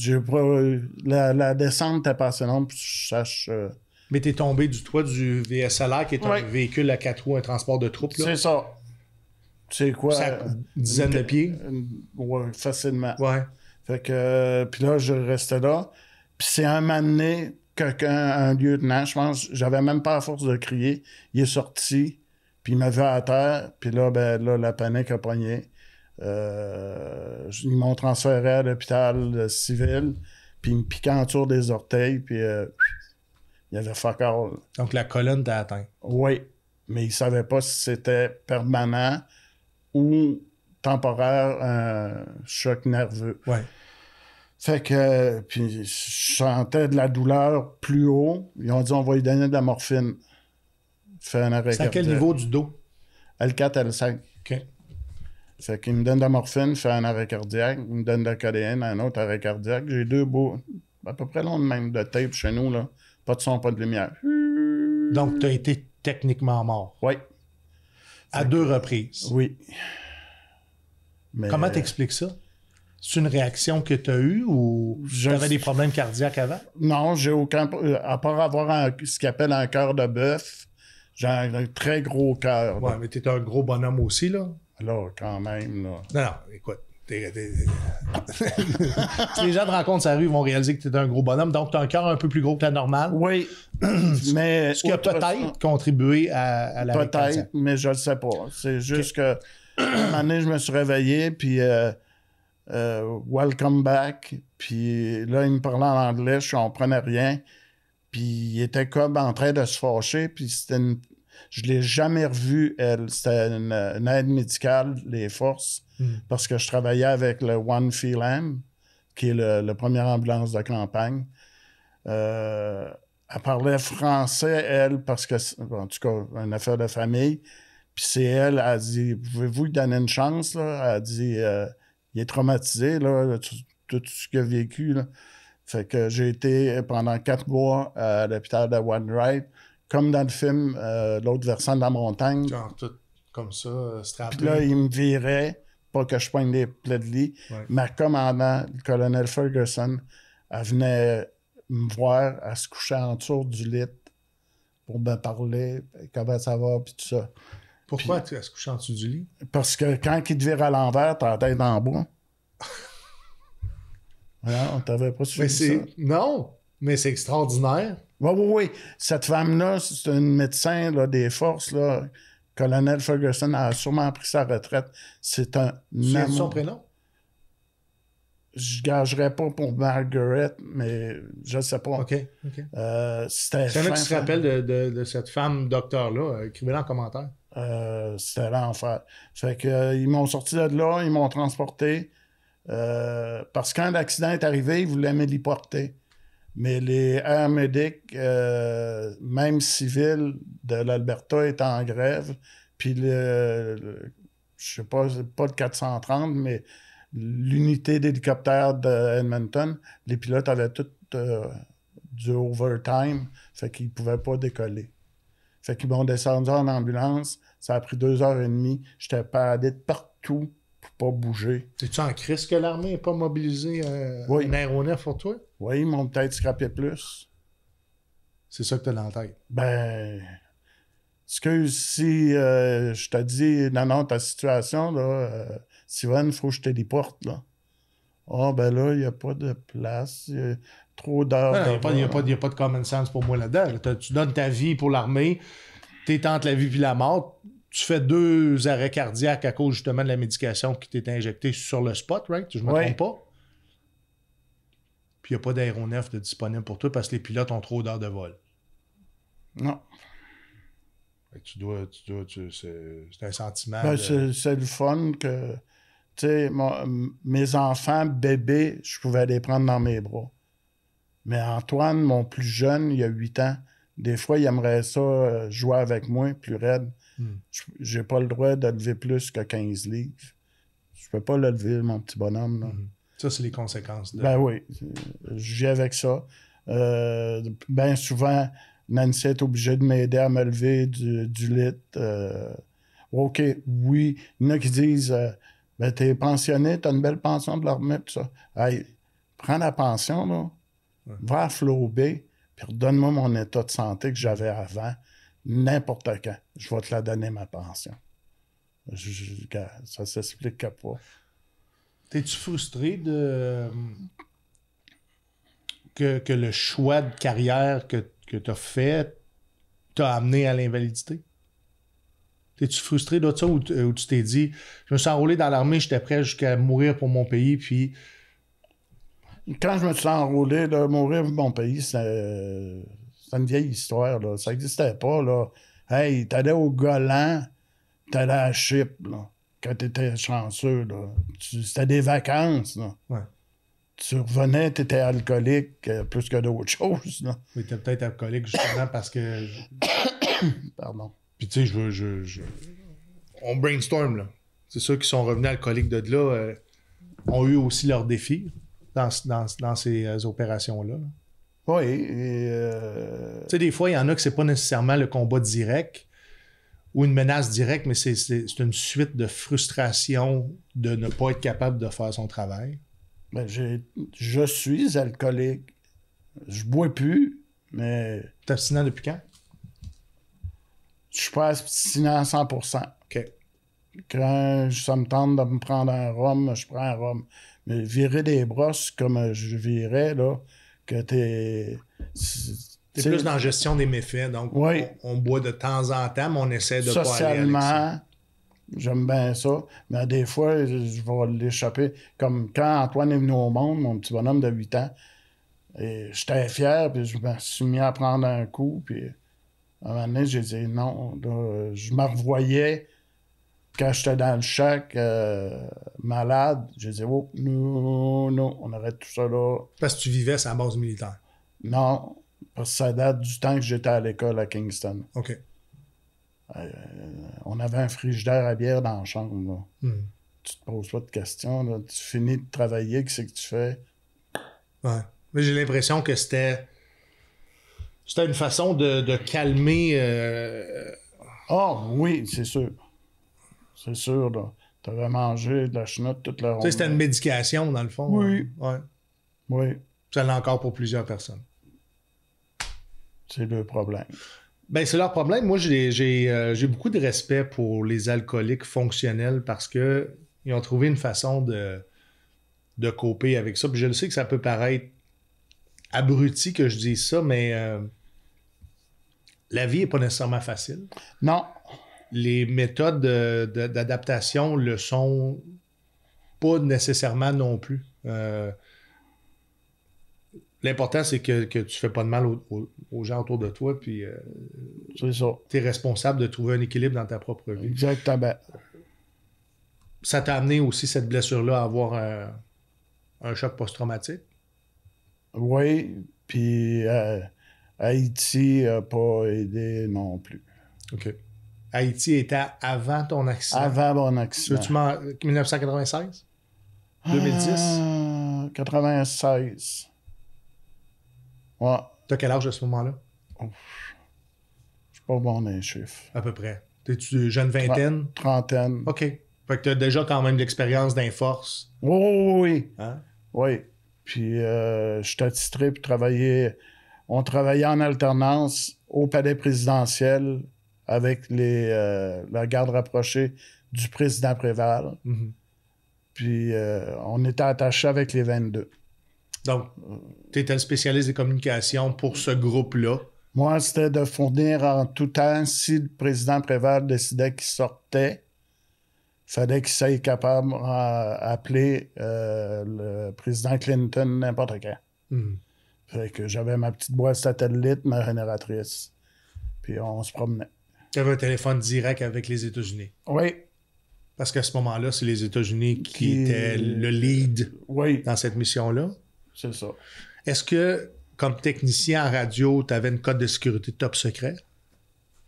euh, la, la, descente était pas longue je sache. Euh, Mais t'es tombé du toit du VSLR qui est un véhicule à quatre roues, un transport de troupes. C'est ça. C'est quoi? une dizaine de pieds? Oui, facilement. Ouais. Fait que. Puis là, je restais là. Puis c'est un moment donné, quelqu'un, un lieutenant, je pense, j'avais même pas la force de crier, il est sorti, puis il m'a vu à terre, puis là, ben, là la panique a pogné. Euh, ils m'ont transféré à l'hôpital euh, civil, puis ils me piquaient en des orteils, puis euh, il y avait fuck all. Donc la colonne t'a atteint. Oui, mais il savait pas si c'était permanent ou temporaire, un choc nerveux. Ouais. Fait que, puis je sentais de la douleur plus haut. Ils ont dit, on va lui donner de la morphine. Fait un arrêt. C'est à quel niveau du dos? L4, L5. OK. Fait qu'il me donne de la morphine, fait un arrêt cardiaque. Il me donne de la codéine, un autre arrêt cardiaque. J'ai deux beaux, à peu près long de même, de tape chez nous, là. Pas de son, pas de lumière. Donc, tu as été techniquement mort. Oui. À deux reprises. Oui. Mais... Comment t'expliques ça? C'est une réaction que tu as eue ou avais des problèmes cardiaques avant? Non, j'ai aucun. À part avoir ce qu'ils appelle un cœur de bœuf, j'ai un, très gros cœur. Ouais, mais t'es un gros bonhomme aussi, là. Alors, quand même, là. Non, non, écoute. [laughs] les gens te rencontrent ça vont réaliser que tu es un gros bonhomme. Donc, tu un cœur un peu plus gros que la normale. Oui. [clears throat] mais ce qui a peut-être contribué à, la Peut-être, mais je ne sais pas. C'est juste que, [clears throat] un je me suis réveillé, puis euh, euh, welcome back. Puis là, il me parlait en anglais, je comprenais rien. Puis il était comme en train de se fâcher. Puis c'était une... Je l'ai jamais revu, elle. C'était une, aide médicale, les forces, hmm. parce que je travaillais avec le One Film, qui est le, première ambulance de campagne. Euh, elle parlait français, elle, parce que, en tout cas, une affaire de famille. Puis c'est elle, elle a dit Pouvez-vous lui donner une chance là? a dit euh, il est traumatisé, là, tout, ce qu'il a vécu. Fait que j'ai été euh, pendant quatre mois à l'hôpital de One Ride, comme dans le film euh, L'autre versant de la montagne. Genre comme ça, euh, strappé. Puis là, il me virait, pas que je poigne des plaies de lit. Ma commandant, le colonel Ferguson, venait me voir, à se coucher en dessous du lit pour me parler, comment ça va, puis tout ça. Pourquoi tu as se en dessous du lit? Parce que quand il te vire à l'envers, t'as la tête en bois. [laughs] ne t'avait pas suivi mais ça. Non, mais c'est extraordinaire. Oui, oui, oui. Cette femme-là, c'est une médecin des forces. Là. Colonel Ferguson a sûrement pris sa retraite. C'est un C'est son prénom? Je gagerais pas pour Margaret, mais je ne sais pas. OK. okay. Euh, C'était. Si tu te rappelle de, de, de cette femme docteur-là, écrivez-la euh, en commentaire. Euh, c'était l'enfer. Fait que, euh, ils m'ont sorti de là, ils m'ont transporté. Euh, parce que quand l'accident est arrivé, ils voulaient me porter Mais les air médics, euh, même civils de l'Alberta, étaient en grève. Puis, le, je sais pas, pas de 430, mais l'unité d'hélicoptère de Edmonton, les pilotes avaient tout du overtime, fait qu'ils pouvaient pas décoller. Fait qu'ils m'ont descendu en ambulance. Ça a pris deux heures et demie. J'étais paradé de partout pour pas bouger. tes tu en crise que l'armée n'est pas mobilisée euh, oui. aéronef pour toi? Oui, ils m'ont peut-être scrappé plus. C'est ça que t'as dans la tête? Ben... Excuse, si euh, je t'ai dit non, non, ta situation, là, Si euh, Sylvain, il faut que je te là. Ah, oh, ben là, il n'y a pas de place. Euh, trop d'heures. Il n'y a, pas de common sense pour moi là-dedans. Tu donnes ta vie pour l'armée, t'es entre la vie puis la mort. Tu fais deux arrêts cardiaques à cause justement de la médication qui t'est injectée sur le spot, right? Je me trompe pas. Puis il n'y a pas d'aéronef disponible pour toi parce que les pilotes ont trop d'heures de vol. Non. tu dois. c'est un sentiment. Ben, c'est le fun que. Tu sais, mes enfants bébés, je pouvais les prendre dans mes bras. Mais Antoine, mon plus jeune, il y a 8 ans, des fois, il aimerait ça euh, jouer avec moi plus raide. Hmm. Je J'ai pas le droit de plus que 15 livres. Je peux pas le lever, mon petit bonhomme. Hmm. Ça, c'est les conséquences. De... Ben oui, je vis avec ça. Euh, ben souvent, Nancy est obligée de m'aider à me lever du, du lit. Euh. OK, oui. Il y en a qui disent euh, Ben, t'es pensionné, t'as une belle pension de l'armée tout ça. Hey, prends la pension, là. Va à puis redonne-moi mon état de santé que j'avais avant, n'importe quand. Je vais te la donner, ma pension. Ça ça s'explique pas. T'es-tu frustré de. Que, le choix de carrière que, que tu as fait t'a amené à l'invalidité? T'es-tu frustré de ça ou, tu t'es dit, je me suis enrôlé dans l'armée, j'étais prêt jusqu'à mourir pour mon pays, puis quand je me suis enrôlé, Mourir pour mon pays, euh, c'est une vieille histoire. Là. Ça n'existait pas. Là. Hey, t'allais au Golan, t'allais à Chypre, là, quand t'étais chanceux. Là. c'était des vacances. Là. Tu revenais, t'étais alcoolique euh, plus que d'autres [laughs] choses. Là. t'es peut-être alcoolique justement parce que. [coughs] Pardon. Puis tu sais, je, je, On brainstorm, là. C'est ceux qui sont revenus alcooliques de là euh, ont eu aussi leurs défis dans, ces euh, opérations-là. oui. Euh, tu sais, des fois, il y en a que c'est pas nécessairement le combat direct ou une menace directe, mais c'est, une suite de frustration de ne pas être capable de faire son travail. Ben, je suis alcoolique. Je bois plus, mais. T'es abstinent depuis quand? Je suis pas abstinent à 100 OK. Quand ça me tente de me prendre un rhum, je prends un rhum. Mais virer des brosses comme euh, je virais, là, que t'es. T'es plus dans la gestion des méfaits, donc on, boit de temps en temps, mais on essaie de Socialement, pas aller ça. J'aime bien ça, mais des fois, je vais l'échapper. Comme quand Antoine est venu au monde, mon petit bonhomme de 8 ans, et j'étais fier, puis je me suis mis à prendre un coup, puis à un moment donné, j'ai dit non. je me revoyais quand j'étais dans le choc, euh, malade, je disais, oh, non, non, on arrête tout ça là. Parce que tu vivais sans base militaire? Non, parce que ça date du temps que j'étais à l'école à Kingston. OK. Euh, on avait un frigidaire à bière dans la chambre. Hmm. Tu te poses pas de questions. Tu finis de travailler, qu'est-ce que tu fais? Ouais. Mais j'ai l'impression que c'était. C'était une façon de, calmer. Euh, ah oui, c'est sûr. C'est sûr, Tu T'avais mangé de la chenotte toute la C'était une médication, dans le fond. Hein? Oui. Oui. Ça l'est encore pour plusieurs personnes. C'est le problème. Ben, c'est leur problème. Moi, j'ai euh, beaucoup de respect pour les alcooliques fonctionnels parce que ont trouvé une façon de, de coper avec ça. Puis je le sais que ça peut paraître abruti que je dise ça, mais euh, la vie n'est pas nécessairement facile. Non les méthodes d'adaptation le sont pas nécessairement non plus. Euh, l'important, c'est que, tu tu fais pas de mal aux gens autour de toi, puis euh, ça. tu es responsable de trouver un équilibre dans ta propre vie. Exactement. Ça t'a amené aussi, cette blessure-là, à avoir un, choc post-traumatique? Oui, puis euh, Haïti n'a pas aidé non plus. OK. Haïti était avant ton accident. Avant mon accident. Tu 1996? 2010? 96. Ouais. T'as quel âge à ce moment-là? Je suis pas bon dans les chiffres. À peu près. T'es-tu jeune vingtaine? Trentaine. OK. Fait que as déjà quand même de l'expérience d'inforce. Oui, oui, oui. Hein? Puis euh, je suis attitré pour travailler. On travaillait en alternance au palais présidentiel avec les, euh, la garde rapprochée du président Préval. Mhm. Puis euh, on était attaché avec les 22. Donc, tu étais le spécialiste des communications pour ce groupe-là. Moi, c'était de fournir en tout temps, si le président Préval décidait qu'il sortait, fallait qu'il soit capable d'appeler euh, le président Clinton n'importe quand. Mhm. que j'avais ma petite boîte satellite, ma génératrice. Puis on se promenait tu avais un téléphone direct avec les États-Unis. Oui. Parce qu'à ce moment-là, c'est les États-Unis qui, étaient le lead dans cette mission-là. C'est ça. Est-ce que, comme technicien en radio, tu avais une code de sécurité top secret?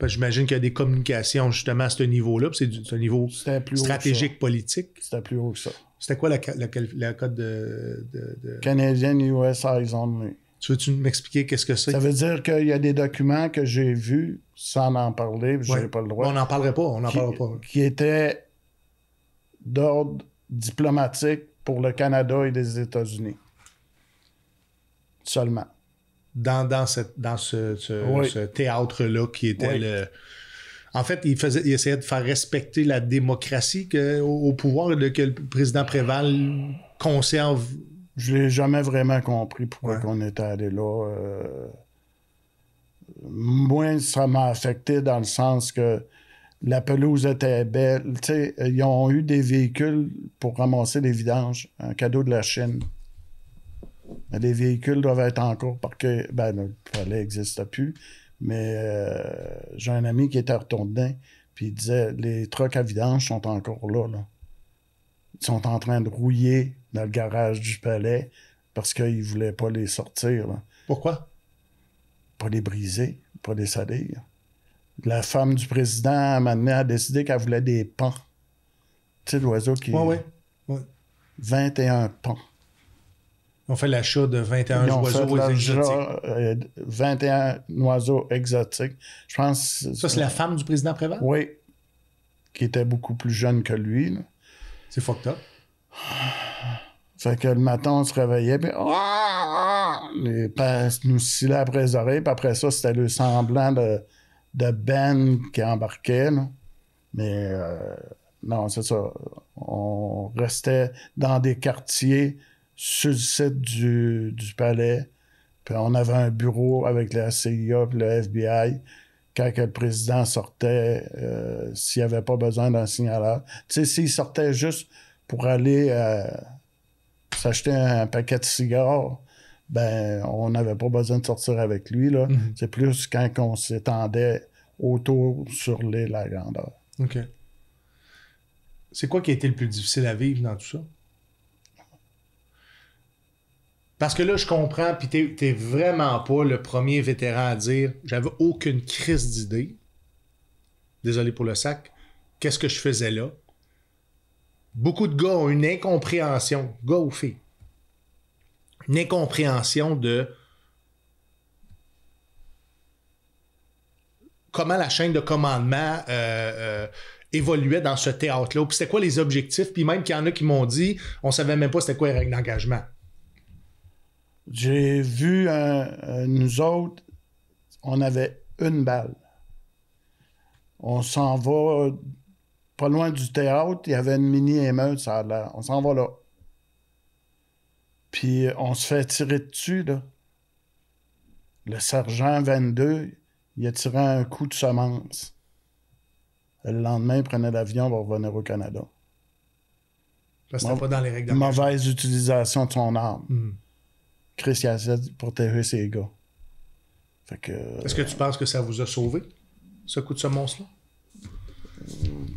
j'imagine qu'il y a des communications justement à ce niveau-là, c'est un niveau stratégique politique. C'était plus haut que ça. C'était quoi la, code de, de, de... Canadian US Eyes Only. Tu veux-tu m'expliquer qu'est-ce que c'est? Ça veut dire qu'il y a des documents que j'ai vus sans en parler, je pas le droit. On n'en parlerait pas, on n'en parlera pas. Qui étaient d'ordre diplomatique pour le Canada et les États-Unis. Seulement. Dans, cette, dans ce, théâtre-là qui était le. En fait, il, faisait, essayait de faire respecter la démocratie que, au, au pouvoir, que le président Préval conserve je n'ai jamais vraiment compris pourquoi on était allé là. Euh, moins ça m'a affecté dans le sens que la pelouse était belle. sais, ils ont eu des véhicules pour ramasser les vidanges, un cadeau de la Chine. les véhicules doivent être encore parqués. Ben, le palais n'existe plus. Mais euh, j'ai un ami qui était retourné, puis il disait les trucks à vidange sont encore là. là sont en train de rouiller dans le garage du palais parce qu'ils ne voulaient pas les sortir. Pourquoi? Pas les briser, pas les salir. La femme du président maintenant a décidé qu'elle voulait des pans. Tu sais, l'oiseau qui. Oui, oui. 21 pans. On fait l'achat de 21 oiseaux exotiques. 21 euh, oiseaux exotiques. Je pense. Ça, c'est la femme du président Prévent? Oui. Qui était beaucoup plus jeune que lui. C'est fucked up. Fait que le matin, on se réveillait, puis ah, ah, les nous scillaient après les oreilles, puis après ça, c'était le semblant de, Ben qui embarquait. Mais euh, non, c'est ça. On restait dans des quartiers sur le site du, du palais, puis on avait un bureau avec la CIA le FBI quand le président sortait, euh, s'il n'y avait pas besoin d'un signaleur. Tu sais, s'il sortait juste pour aller euh, s'acheter un, paquet de cigares, ben, on n'avait pas besoin de sortir avec lui. Là. Mhm. C'est plus quand on s'étendait autour sur l'île à grandeur. OK. C'est quoi qui a été le plus difficile à vivre dans tout ça? Parce que là, je comprends, puis t'es, vraiment pas le premier vétéran à dire j'avais aucune crise d'idée. Désolé pour le sac. Qu'est-ce que je faisais là? Beaucoup de gars ont une incompréhension, gars ou filles, une incompréhension de comment la chaîne de commandement euh, euh, évoluait dans ce théâtre-là. Puis c'était quoi les objectifs. Puis même qu'il y en a qui m'ont dit, on savait même pas c'était quoi les règles d'engagement. J'ai vu, un, nous autres, on avait une balle. On s'en va pas loin du théâtre, il y avait une mini-émeute, ça On s'en va là. Puis euh, on se fait tirer dessus, là. Le sergent 22, il a tiré un coup de semence. Le lendemain, il prenait l'avion pour revenir au Canada. Parce pas dans les règles de Mauvaise utilisation de son arme. Hmm. Christian pour protéger ses gars. Euh, Est-ce que tu penses que ça vous a sauvé, ce coup de ce monstre là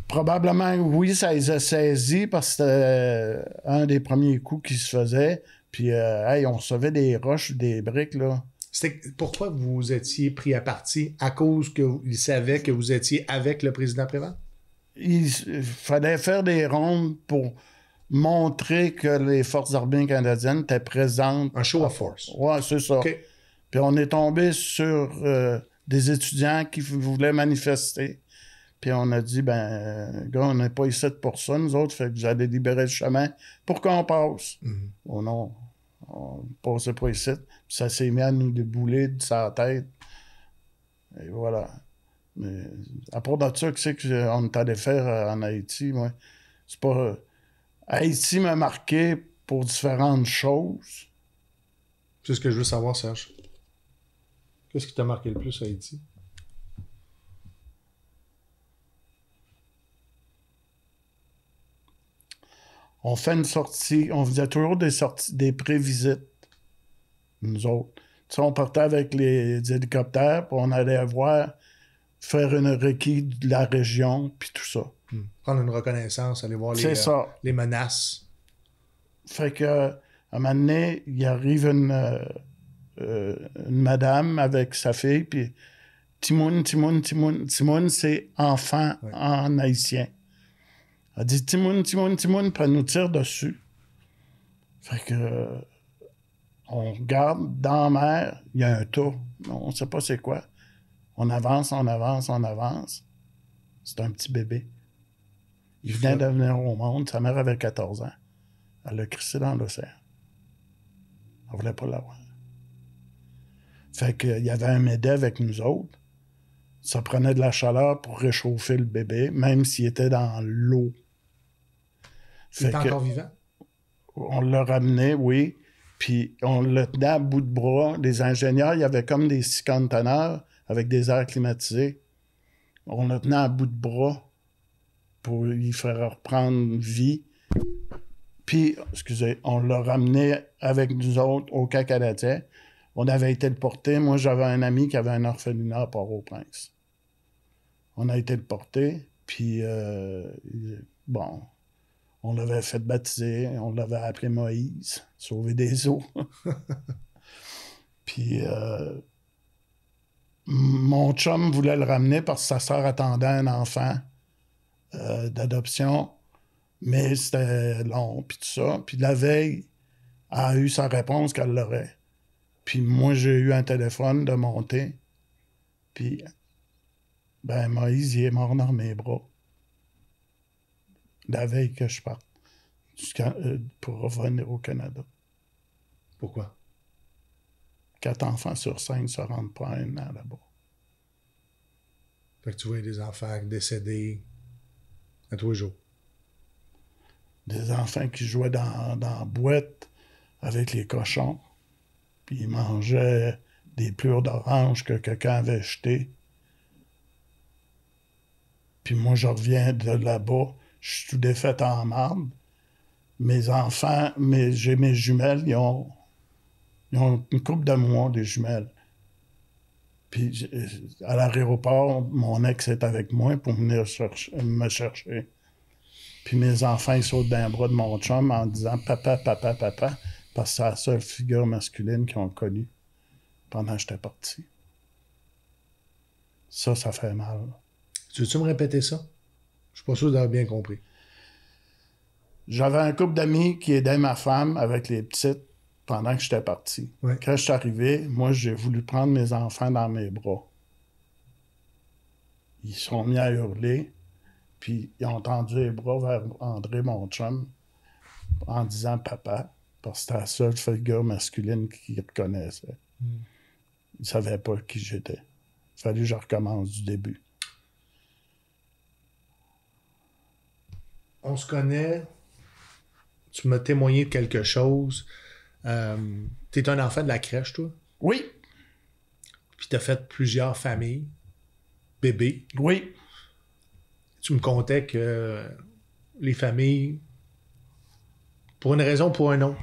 Probablement, oui, ça les a saisis parce que c'était euh, un des premiers coups qui se faisait. Puis, euh, hey, on recevait des roches, des briques, là. C'était pourquoi vous étiez pris à partie à cause qu'ils savaient que vous étiez avec le président Prévent? Il fallait faire des rondes pour montrer que les forces armées canadiennes étaient présentes. Un show à... of force. Oui, c'est ça. Puis on est tombé sur euh, des étudiants qui voulaient manifester. Puis on a dit, ben, euh, on n'est pas ici pour ça, nous autres, fait que j'allais libérer le chemin pour qu'on passe. ou mhm. Oh non, on passait pas ici. Puis ça s'est mis à nous débouler de sa tête. Et voilà. Mais à part de ça, que c'est qu'on euh, est allé faire en Haïti, moi, c'est pas Haïti ah, m'a marqué pour différentes choses. C'est ce que je veux savoir, Serge. Qu'est-ce qui t'a marqué le plus à Haïti? On fait une sortie, on faisait toujours des sorties, des prévisites, nous autres. Tu on partait avec les, hélicoptères, pour on allait voir faire une requis de la région, puis tout ça. Hmm. Prendre une reconnaissance, aller voir euh, les, menaces. Fait que, à un moment donné, il arrive euh, euh, une, madame avec sa fille, puis Timoun, Timoun, Timoun. Timoun, c'est enfant en haïtien. Elle dit Timoun, Timoun, Timoun, puis nous tire dessus. Fait que, on regarde dans la mer, il y a un taux on ne sait pas c'est quoi. On avance, on avance, on avance. C'est un petit bébé. Il venait de venir au monde. Sa mère avait 14 ans. Elle l'a crissé dans l'océan. Elle voulait pas l'avoir. Fait y avait un médet avec nous autres. Ça prenait de la chaleur pour réchauffer le bébé, même s'il était dans l'eau. C'était encore vivant? On l'a ramené, oui. Puis on le tenait à bout de bras. Les ingénieurs, il y avait comme des six conteneurs avec des airs climatisés. On le tenait à bout de bras pour lui faire reprendre vie. Puis, excusez, on l'a ramené avec nous autres au Canadien. On avait été le porter. Moi, j'avais un ami qui avait un orphelinat à Port-au-Prince. On a été le porter, puis, euh, bon, on l'avait fait baptiser, on l'avait appelé Moïse, sauver des eaux. [laughs] puis, euh, mon chum voulait le ramener parce que sa sœur attendait un enfant euh, d'adoption, mais c'était long, puis tout ça. Puis la veille, a eu sa réponse qu'elle l'aurait. Puis moi, j'ai eu un téléphone de Monter. puis ben Moïse, il est mort dans mes bras. La veille que je parte euh, pour revenir au Canada. Pourquoi? Quatre enfants sur cinq se rendent pas un an là-bas. Fait que tu vois des enfants décédés à tous les jours. Des enfants qui jouaient dans, la boîte avec les cochons, puis ils mangeaient des plures d'orange que quelqu'un avait jetées. Puis moi, je reviens de là-bas, je suis tout défait en marbre. Mes enfants, mes, j'ai mes jumelles, ils ont ils ont une couple d'amour, des jumelles. Puis à l'aéroport, mon ex est avec moi pour venir me chercher. Puis mes enfants, ils sautent dans les bras de mon chum en disant papa, papa, papa, parce que c'est la seule figure masculine qu'ils ont connue pendant que j'étais parti. Ça, ça fait mal. Tu veux-tu me répéter ça? Je suis pas sûr d'avoir bien compris. J'avais un couple d'amis qui aidait ma femme avec les petites pendant que j'étais parti. Quand je suis arrivé, moi, j'ai voulu prendre mes enfants dans mes bras. Ils sont mis à hurler, puis ils ont tendu les bras vers André, mon en disant papa, parce que c'était la seule figure masculine qu'ils reconnaissaient. Hmm. Ils ne savaient pas qui j'étais. Il fallait que je recommence du début. On se connaît, tu m'as témoigné de quelque chose euh, es un enfant de la crèche, toi? Oui. Puis t'as fait plusieurs familles, bébés. Oui. Tu me contais que les familles, pour une raison ou pour un autre,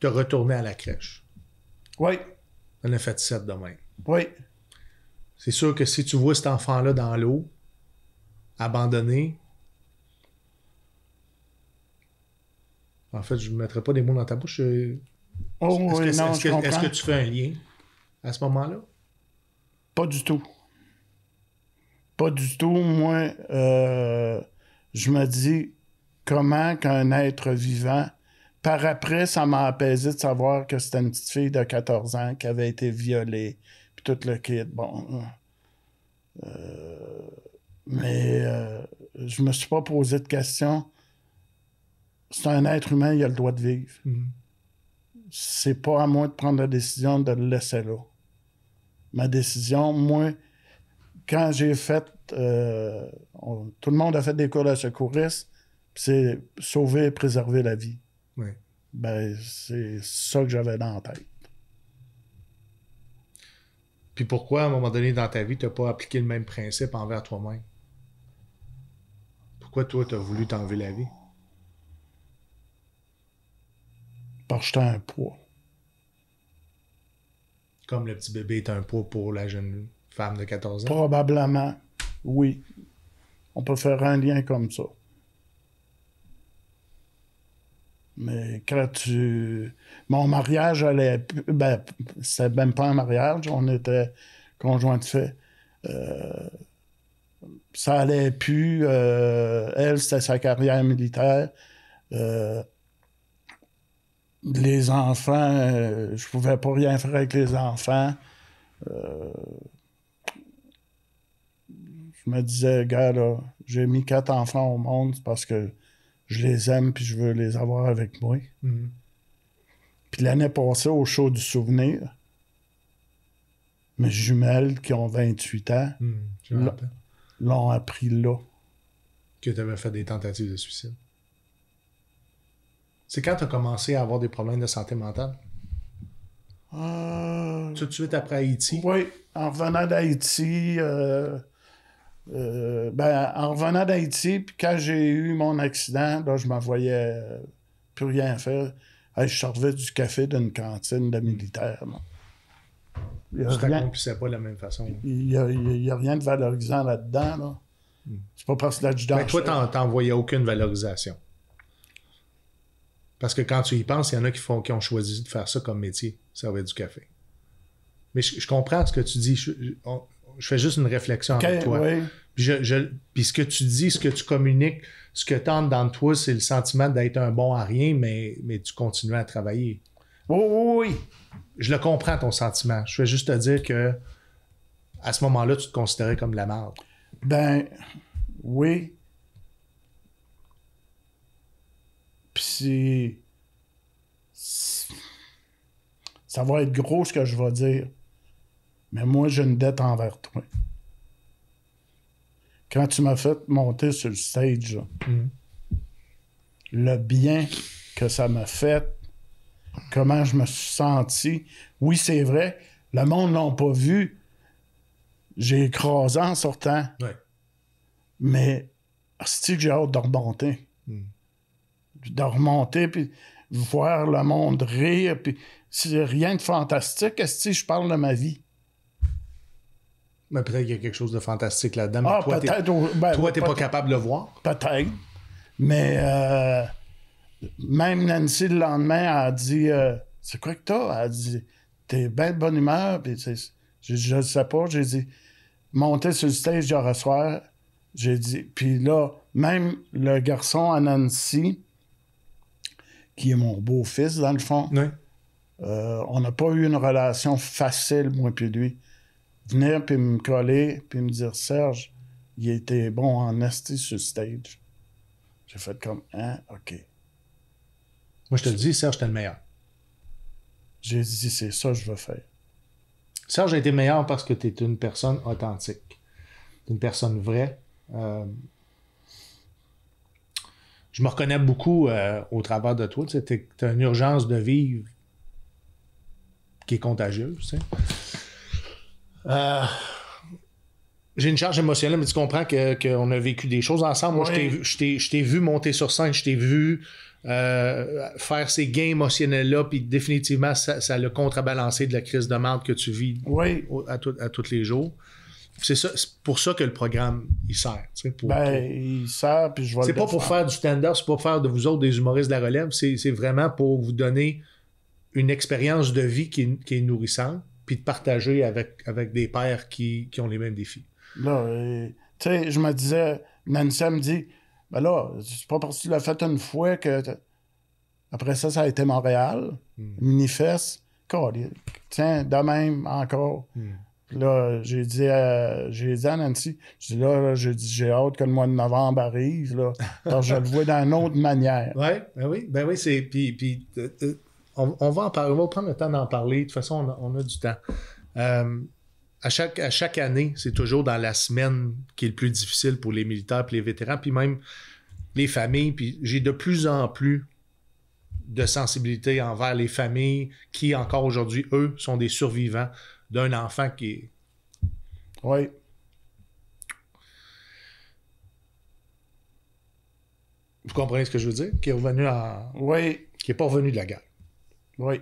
te retournaient à la crèche. Oui. On a fait sept demain. Oui. C'est sûr que si tu vois cet enfant-là dans l'eau, abandonné, En fait, je ne mettrais pas des mots dans ta bouche. Euh, oh, est-ce que, tu fais un lien à ce moment-là? Pas du tout. Pas du tout. Moi, euh, je me dis comment qu'un être vivant. Par après, ça m'a apaisé de savoir que c'était une petite fille de 14 ans qui avait été violée, puis tout le kit. Bon. Euh, mais je me suis pas posé de questions c'est un être humain, il a le droit de vivre. C'est pas à moi de prendre la décision de le laisser là. Ma décision, moi, quand j'ai fait. Euh, tout le monde a fait des cours de secourisme, c'est sauver et préserver la vie. Oui. Ben, c'est ça que j'avais dans la tête. Puis pourquoi, à un moment donné dans ta vie, tu n'as pas appliqué le même principe envers toi-même? Pourquoi toi, tu as voulu t'enlever la vie? un poids. Comme le petit bébé est un poids pour la jeune femme de 14 ans? Probablement, oui. On peut faire un lien comme ça. Mais quand tu. Mon mariage allait. Ben, c'est même pas un mariage, on était conjoint de fait. Euh, ça allait plus. Euh, elle, c'est sa carrière militaire. Euh, les enfants, euh, je pouvais pas rien faire avec les enfants. Euh, je me disais, gars, là, j'ai mis quatre enfants au monde parce que je les aime puis je veux les avoir avec moi. Mhm. Puis l'année passée, au show du souvenir, mes jumelles qui ont 28 ans mhm, l'ont appris là. Que tu avais fait des tentatives de suicide. C'est quand tu as commencé à avoir des problèmes de santé mentale? Euh, Tout de suite après Haïti? Oui, en revenant d'Haïti. Euh, euh, ben, en revenant d'Haïti, puis quand j'ai eu mon accident, là, je m'en voyais plus rien faire. je servais du café d'une cantine de militaires. Je ne pas de la même façon. Il hein? n'y a, rien de valorisant là-dedans. Là. Hmm. C'est pas parce que Mais ben, toi, tu n'en aucune valorisation. Parce que quand tu y penses, il y en a qui, font, qui ont choisi de faire ça comme métier, servir du café. Mais je, comprends ce que tu dis. Je, fais juste une réflexion avec toi. Puis, puis ce que tu dis, ce que tu communiques, ce que tu dans toi, c'est le sentiment d'être un bon à rien, mais, mais tu continues à travailler. Oui, oui, oui. Je le comprends, ton sentiment. Je fais juste te dire que à ce moment-là, tu te considérais comme de la merde. Ben, oui. Puis Ça va être gros ce que je vais dire. Mais moi, j'ai une dette envers toi. Quand tu m'as fait monter sur le stage, mm. le bien que ça m'a fait, comment je me suis senti. Oui, c'est vrai, le monde n'a pas vu. J'ai écrasé en sortant. Mais c'est que j'ai hâte de remonter de remonter, puis voir le monde rire, puis c'est rien de fantastique. Est-ce que je parle de ma vie? Mais peut-être qu'il y a quelque chose de fantastique là-dedans. Ah, peut-être. Ben, toi, pas capable de le voir. Peut-être. Mais euh, même Nancy, le lendemain, a dit euh, C'est quoi que t'as Elle a dit T'es bien de bonne humeur. Puis je ne sais pas. J'ai dit Monter sur le stage je reçois. J'ai dit Puis là, même le garçon à Nancy, qui est mon beau-fils, dans le fond. Euh, on n'a pas eu une relation facile, moi puis lui. Venir puis me coller, puis me dire Serge, il était bon en esti sur stage. J'ai fait comme Hein, OK. Moi, je te le dis, Serge, t'es le meilleur. J'ai dit C'est ça que je veux faire. Serge a été meilleur parce que tu es une personne authentique. une personne vraie. Euh, je me reconnais beaucoup euh, au travers de toi. Tu une urgence de vivre qui est contagieuse. Euh, j'ai une charge émotionnelle, mais tu comprends qu'on a vécu des choses ensemble. Moi, je t'ai vu monter sur scène, je t'ai vu euh, faire ces gains émotionnels-là, puis définitivement, ça, l'a contrebalancé de la crise de marde que tu vis à tous les jours c'est ça, pour ça que le programme, il sert. Ben, pour, il sert, puis je C'est pas pour faire du stand-up, c'est pas pour faire de vous autres des humoristes de la relève, c'est vraiment pour vous donner une expérience de vie qui, est nourrissante, puis de partager avec, avec des pères qui, ont les mêmes défis. Là, euh, tu sais, je me disais, Nancy me dit, ben là, c'est pas parce que tu l'as fait une fois que. Après ça, ça a été Montréal, mm. Minifest, tiens, de même encore. Hmm là, j'ai dit, à, Nancy, j'ai dit là, j'ai, hâte que le mois de novembre arrive, là, je le vois d'une [laughs] autre manière. Ben oui, ben oui, c'est. Euh, euh, on, va en parler, prendre le temps d'en parler. De toute façon, on a, du temps. Euh, à chaque, à chaque année, c'est toujours dans la semaine qui est le plus difficile pour les militaires, puis les vétérans, puis même les familles. Puis j'ai de plus en plus de sensibilité envers les familles qui, encore aujourd'hui, eux, sont des survivants d'un enfant qui. Oui. Vous comprenez ce que je veux dire? Qui est revenu en. Oui. Qui n'est pas revenu de la guerre. Oui.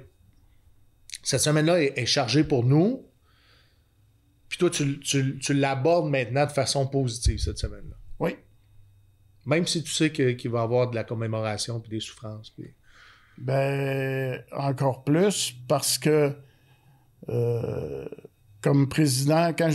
Cette semaine-là est, chargée pour nous. Puis toi, tu, l'abordes maintenant de façon positive cette semaine-là. Oui. Même si tu sais qu'il va y avoir de la commémoration puis des souffrances. Puis... Ben, encore plus, parce que euh, comme président, quand,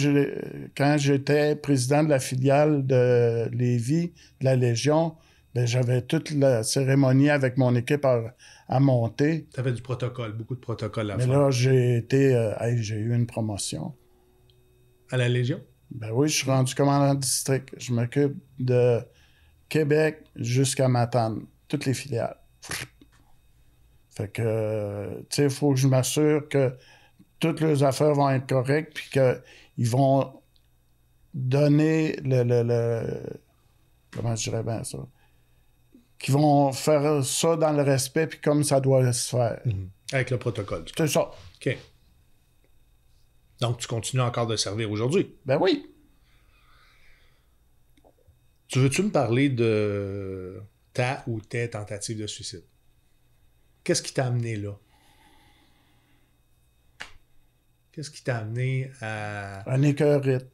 quand j'étais président de la filiale de Lévis, de la Légion, ben, j'avais toute la cérémonie avec mon équipe à, monter. Tu avais du protocole, beaucoup de protocole à Mais là, j'ai été, euh, j'ai eu une promotion. À la Légion? Ben oui, je suis rendu commandant de district. Je m'occupe de Québec jusqu'à Matane, toutes les filiales. Fait que, euh, tu sais, il faut que je m'assure que toutes leurs affaires vont être correctes, puis qu'ils vont donner le, Comment je dirais bien ça? Qu'ils vont faire ça dans le respect, puis comme ça doit se faire. Mhm. Avec le protocole. C'est ça. OK. Donc, tu continues encore de servir aujourd'hui? Ben oui. Tu veux-tu me parler de ta ou tes tentatives de suicide? Qu'est-ce qui t'a amené là? Qu'est-ce qui t'a amené à. Un écœurite.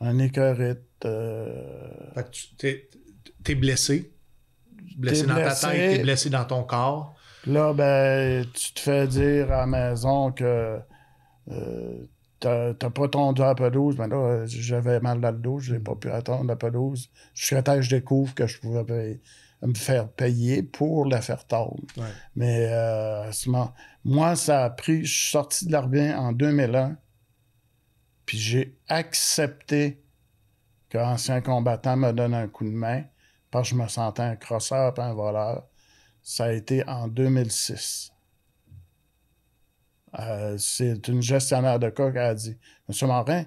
Un écœurite. Euh, fait que tu t'es, blessé. Blessé dans ta tête, t'es blessé dans ton corps. Là, ben, tu te fais dire à la maison que euh, t'as, pas tendu à la pelouse. Mais ben là, j'avais mal dans le dos, j'ai mm. pas pu attendre la Je Jusqu'à temps que je découvre que je pouvais me faire payer pour la faire tordre. Mais euh, moi, ça a pris, je suis sorti de l'Arbien en 2001, puis j'ai accepté qu'un ancien combattant me donne un coup de main, parce que je me sentais un crosseur pas un voleur. Ça a été en 2006. Euh, c'est une gestionnaire de cas qui a dit Monsieur Morin,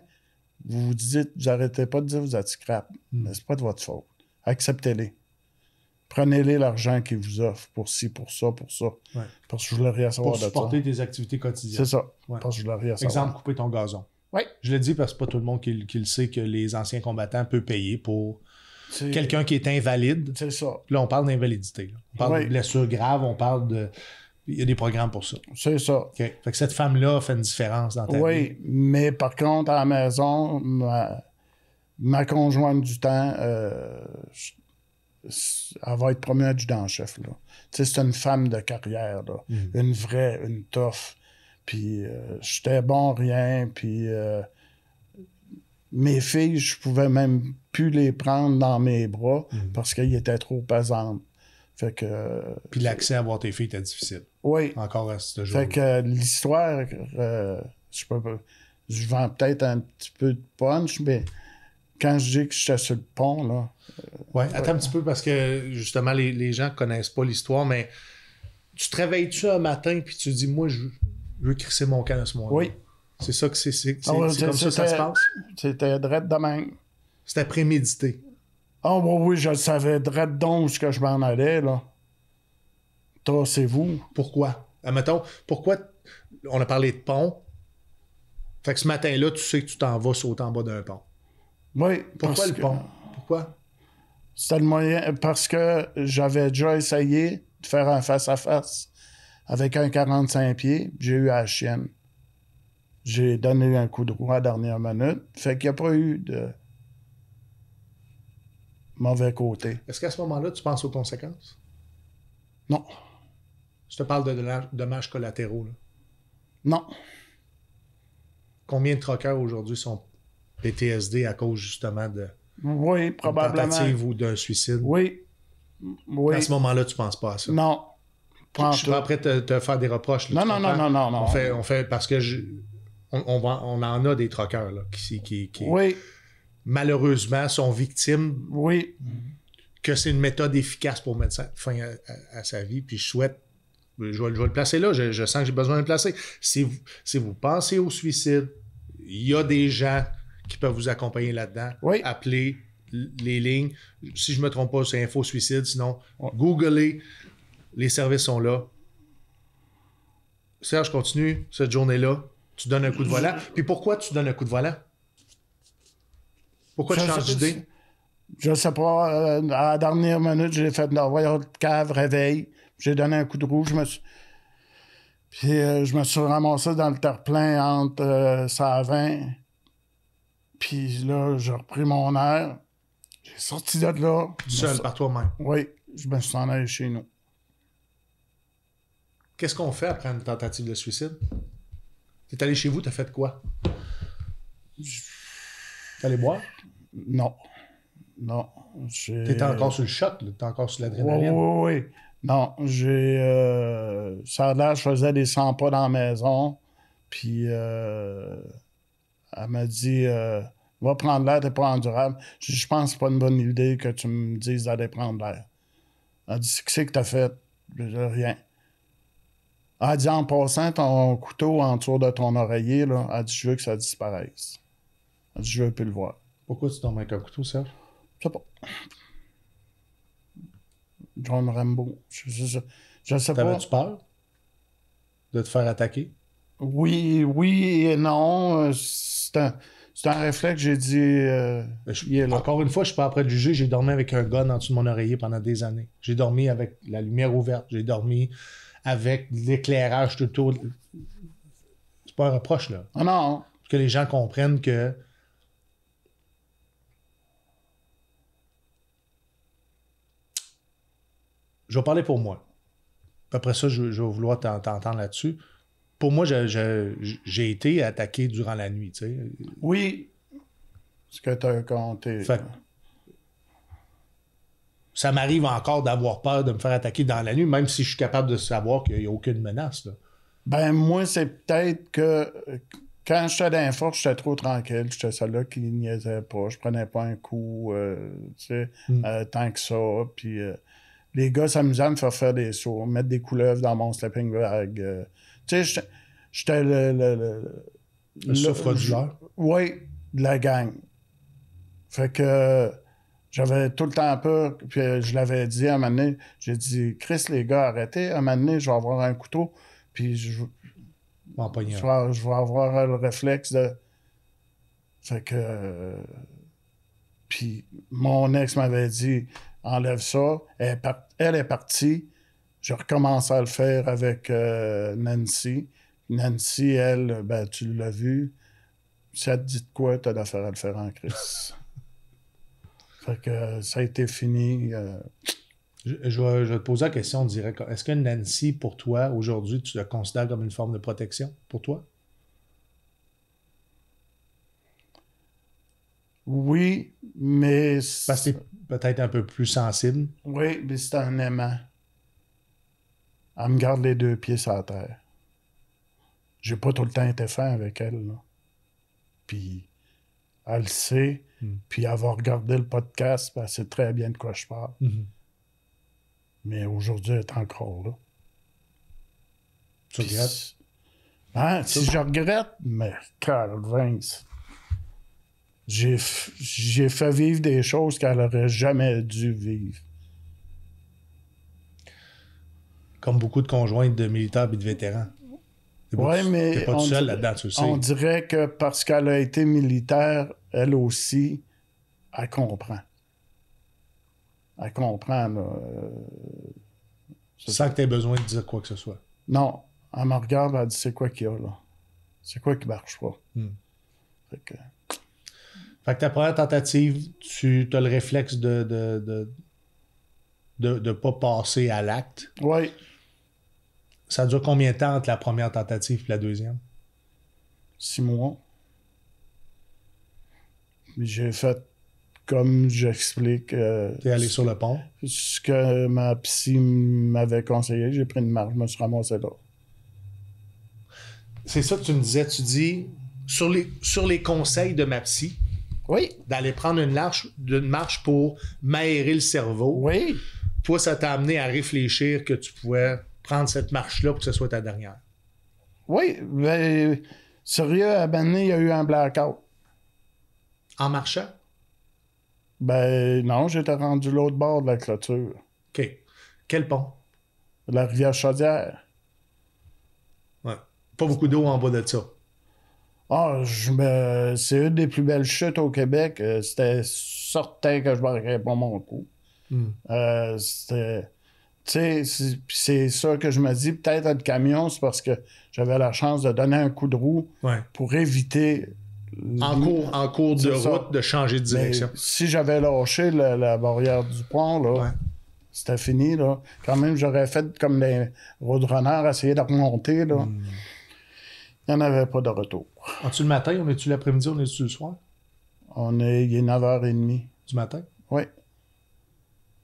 vous vous dites, vous n'arrêtez pas de dire que vous êtes scrap, hmm. mais c'est pas de votre faute. Acceptez-les. Prenez-les l'argent qu'ils vous offrent pour ci, pour ça, pour ça. Parce que je voulais rien de supporter des activités quotidiennes. C'est ça. Parce que je voulais rien savoir. Exemple, couper ton gazon. Oui. Je le dis parce que pas tout le monde qui, le sait que les anciens combattants peuvent payer pour quelqu'un qui est invalide. C'est ça. Là, on parle d'invalidité. On parle de blessures graves. on parle de. Il y a des programmes pour ça. C'est ça. Fait que cette femme-là fait une différence dans ta vie. Oui, mais par contre, à la maison, ma, conjointe du temps, euh, elle va être première adjudant-chef. C'est une femme de carrière, mm. une vraie, une toffe. Puis euh, j'étais bon rien, puis euh, mes filles, je pouvais même plus les prendre dans mes bras mm. parce qu'elles étaient trop pesantes. Fait que... Puis l'accès à voir tes filles était difficile. Oui. Encore à ce jour. Fait que euh, l'histoire, sais pas, je vends peut-être un petit peu de punch, mais quand je dis que j'étais sur le pont, là. Oui, euh, ouais. attends un petit peu parce que justement, les, les gens connaissent pas l'histoire, mais tu te réveilles-tu un matin puis tu dis, moi, je, veux crisser mon camp à ce moment-là. Oui. C'est ça que ah c'est. C'est comme ça que ça se passe. C'était drette de après C'était prémédité. Ah, oh, oui, je le savais drette donc ce que je m'en allais, là. Toi, c'est vous Pourquoi? Admettons, pourquoi on a parlé de pont? Fait que ce matin-là, tu sais que tu t'en vas sauter en bas d'un pont. Oui. Pourquoi le Pourquoi? C'était le moyen. Parce que j'avais déjà essayé de faire un face-à-face avec un 45 pieds. J'ai eu à la chienne. J'ai donné un coup de roue à la dernière minute. Fait qu'il n'y a pas eu de mauvais côté. Est-ce qu'à ce, moment-là, tu penses aux conséquences? Non. Je te parle de dommages collatéraux. Là. Non. Combien de troqueurs aujourd'hui sont PTSD à cause justement de. Oui, probablement. tentative ou d'un suicide. Oui. À ce moment-là, tu ne penses pas à ça. Non. je suis après te, te faire des reproches. non, non, non, non, non, On fait, on fait parce que on, on, en a des troqueurs là, qui, oui. malheureusement sont victimes. Oui. Que c'est une méthode efficace pour mettre fin à, sa vie. Puis je souhaite je vais, le placer là, je, sens que j'ai besoin de le placer. Si si vous pensez au suicide, il y a des gens qui peuvent vous accompagner là-dedans. Oui. Appelez les lignes. Si je ne me trompe pas, c'est Info Suicide. Sinon, googlez. Les services sont là. Serge, continue cette journée-là. Tu donnes un coup de volant. Puis pourquoi tu donnes un coup de volant? Pourquoi je tu changes d'idée? Je ne sais pas. Euh, à la dernière minute, j'ai fait la la cave, réveil. J'ai donné un coup de rouge. Je me suis... Puis euh, je me suis ramassé dans le terre-plein entre euh, 120 puis là, j'ai repris mon air. J'ai sorti de là. Seul, par toi-même. Oui, je me suis en chez nous. Qu'est-ce qu'on fait après une tentative de suicide? T'es allé chez vous, t'as fait quoi? T'es allé boire? Non. Non. T'étais encore sur le shot, t'étais encore sur l'adrénaline. Oui, oui, oui. Non, j'ai. Ça a l'air, je faisais des 100 pas dans la maison. Puis. Euh... Elle m'a dit euh, Va prendre l'air, t'es pas endurable. Je, pense que c'est pas une bonne idée que tu me dises d'aller prendre l'air. Elle dit Qu'est-ce que t'as fait Rien. Elle dit En passant ton couteau autour de ton oreiller, là, elle dit Je veux que ça disparaisse. Elle dit Je veux plus le voir. Pourquoi tu tombes avec un couteau, ça Je sais pas. John Rambo. Je, je, je, sais pas. T'avais-tu peur de te faire attaquer? Oui, oui et non. Euh, c'est un, un, réflexe, j'ai dit. Euh, encore une fois, je suis pas après le juger. J'ai dormi avec un gun en dessous de mon oreiller pendant des années. J'ai dormi avec la lumière ouverte. J'ai dormi avec l'éclairage tout autour. C'est pas un reproche, là. Ah non. Que les gens comprennent que. Je vais parler pour moi. Après ça, je vais vouloir t'entendre là-dessus pour moi, j'ai été attaqué durant la nuit. sais. Oui, ce que tu as compté. ça m'arrive encore d'avoir peur de me faire attaquer dans la nuit, même si je suis capable de savoir qu'il n'y a aucune menace. Ben, moi, c'est peut-être que quand j'étais dans force, j'étais trop tranquille. J'étais ça là qui niaisait pas. Je prenais pas un coup, euh, hmm. euh, tant que ça. Puis euh, les gars s'amusaient à me faire faire des sauts, mettre des couleuvres dans mon sleeping bag. Tu sais, j'étais le. Le, le, Oui, de la gang. Fait que j'avais tout le temps peur. Puis euh, je l'avais dit à un moment donné. J'ai dit, Chris, les gars, arrêtez. À un moment donné, je vais avoir un couteau. Puis je. je, vais, avoir le réflexe de. Fait que. Puis mon ex m'avait dit, enlève ça. elle est partie. J'ai recommencé à le faire avec euh, Nancy. Nancy, elle, ben, tu l'as vu. Ça te dit de quoi, tu as d'affaire à le faire en crise. [laughs] fait que euh, ça a été fini. Euh. Je, te poser la question direct. Est-ce que Nancy, pour toi, aujourd'hui, tu la considères comme une forme de protection pour toi? Oui, mais. Parce que peut-être un peu plus sensible. Oui, mais c'est un aimant. Elle me garde les deux pieds sur la terre. J'ai pas tout le temps été fin avec elle. Puis elle le sait, hmm. puis avoir regardé le podcast, C'est très bien de quoi je parle. Hmm. Mais aujourd'hui, elle est encore là. Tu regrettes? si hein? je regrette, mais Calvin, j'ai fait vivre des choses qu'elle n'aurait jamais dû vivre. beaucoup de conjointes de militaires et de vétérans. Oui, mais. On dirait que parce qu'elle a été militaire, elle aussi, elle comprend. Elle comprend, là. Euh, Sans que tu aies besoin de dire quoi que ce soit. Non. Elle me regarde, elle dit c'est quoi qu'il y a, là C'est quoi qui marche pas hmm. Fait que. Fait que ta première tentative, tu as le réflexe de de, de, pas passer à l'acte. Oui. Ça dure combien de temps entre la première tentative et la deuxième? Six mois. J'ai fait comme j'explique. Euh, T'es allé sur le pont? Ce que ma psy m'avait conseillé, j'ai pris une marche, je me suis ramassé là. C'est ça que tu me disais, tu dis, sur les, sur les conseils de ma psy, oui. d'aller prendre une, une marche pour m'aérer le cerveau. Oui. Toi, ça t'a amené à réfléchir que tu pouvais prendre cette marche-là pour que ce soit ta dernière. Oui, mais sérieux, à Benny, il y a eu un blackout. En marchant? Ben non, j'étais rendu l'autre bord de la clôture. OK. Quel pont? La rivière Chaudière. Ouais. Pas beaucoup d'eau en bas de ça. Ah, je me... c'est une des plus belles chutes au Québec. Euh, c'était certain que je ne pas mon coup. Hmm. Euh, c'était tu c'est ça que je me dis. Peut-être être camion, c'est parce que j'avais la chance de donner un coup de roue pour éviter. En cours, en cours de route, de changer de direction. si j'avais lâché la, barrière du pont, c'était fini. Quand même, j'aurais fait comme les roadrunners, essayer de remonter. Hmm. Il n'y en avait pas de retour. On-tu le matin, on est-tu l'après-midi, on est-tu le soir? On est, il est 9h30. Du matin? Oui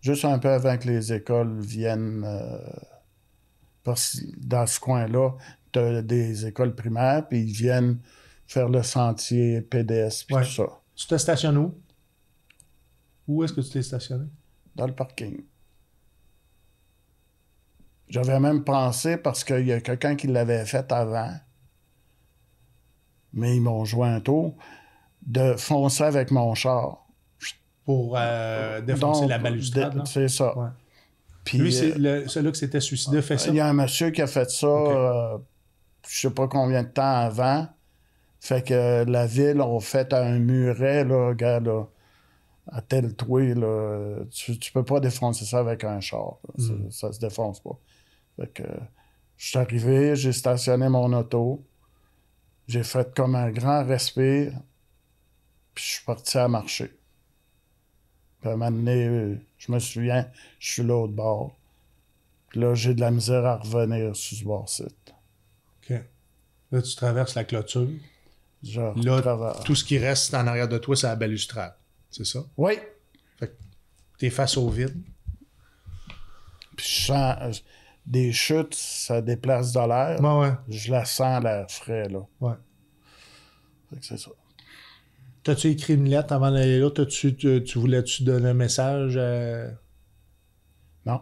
juste un peu avant que les écoles viennent euh, dans ce coin-là, tu des écoles primaires, puis ils viennent faire le sentier PDS, puis tout ça. Tu te stationnes où? Où est-ce que tu t'es stationné? Dans le parking. J'avais même pensé, parce qu'il y a quelqu'un qui l'avait fait avant, mais ils m'ont joint un de foncer avec mon char pour euh, euh défoncer la balustrade. C'est ça. Puis, c'est euh, celui qui s'était suicidé fait ça. Il y a un monsieur qui a fait ça, euh, je sais pas combien de temps avant. Fait que la ville a fait un muret, là, regarde, à tel trou Tu, ne peux pas défoncer ça avec un char. Mm. Ça, ne se défonce pas. Fait que je suis arrivé, j'ai stationné mon auto. J'ai fait comme un grand respire, puis je suis parti à marcher. Puis je me souviens, je suis l'autre bord. Puis là, j'ai de la misère à revenir sur ce bord-ci. OK. Là, tu traverses la clôture. Genre. là, tout ce qui reste en arrière de toi, c'est la balustrade. C'est ça? Oui. Fait que t'es face au vide. Puis je sens euh, des chutes, ça déplace de l'air. Je la sens l'air frais, là. Ouais. Fait que c'est ça. T'as-tu écrit une lettre avant d'aller là? -tu, tu, voulais-tu donner un message? Euh? Non.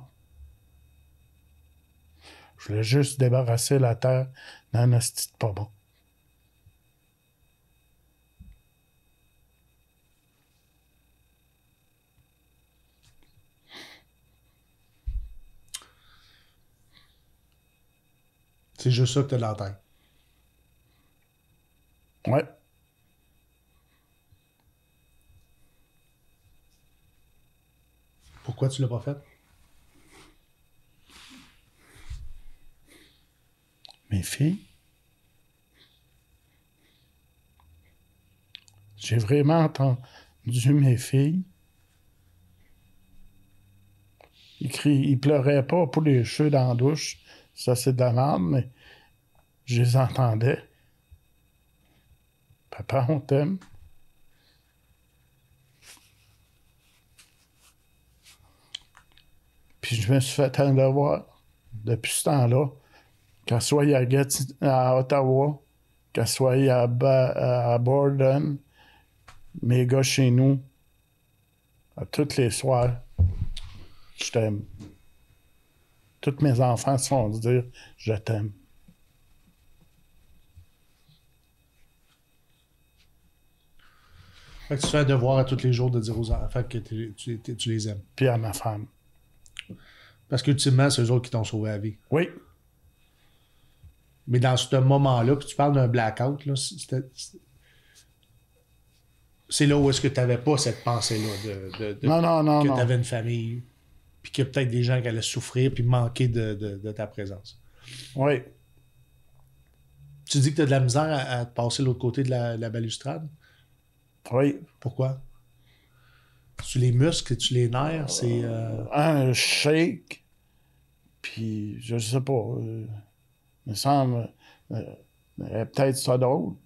Je voulais juste débarrasser la terre d'un non, pas bon. C'est juste ça que tu as dans la tête. Ouais. Pourquoi tu l'as pas fait? Mes filles, j'ai vraiment entendu mes filles. Ils, crient, ils pleuraient pas pour les cheveux dans la douche, ça c'est de mais je les entendais. Papa, on t'aime. Puis je me suis fait un devoir depuis ce temps-là, qu'elle soit à, Ottawa, qu'elle soit à, Borden, mes gars chez nous, à toutes les soirs, je t'aime. Toutes mes enfants se font dire je t'aime. Fait que tu fais un devoir à tous les jours de dire aux enfants que tu, tu les aimes. Puis à ma femme. Parce qu'ultimement, c'est eux autres qui t'ont sauvé la vie. Oui. Mais dans ce moment-là, puis tu parles d'un blackout, là, c'est là où est-ce que tu n'avais pas cette pensée-là de, non, non, que tu avais une famille, puis qu'il y a peut-être des gens qui allaient souffrir, puis manquer de, ta présence. Oui. Tu dis que tu as de la misère à, te passer l'autre côté de la, balustrade? Oui. Pourquoi? Tu les muscles, tu les nerfs, c'est... Euh, Un shake, puis, je sais pas. il euh, me semble. Euh, euh, peut-être ça d'autre,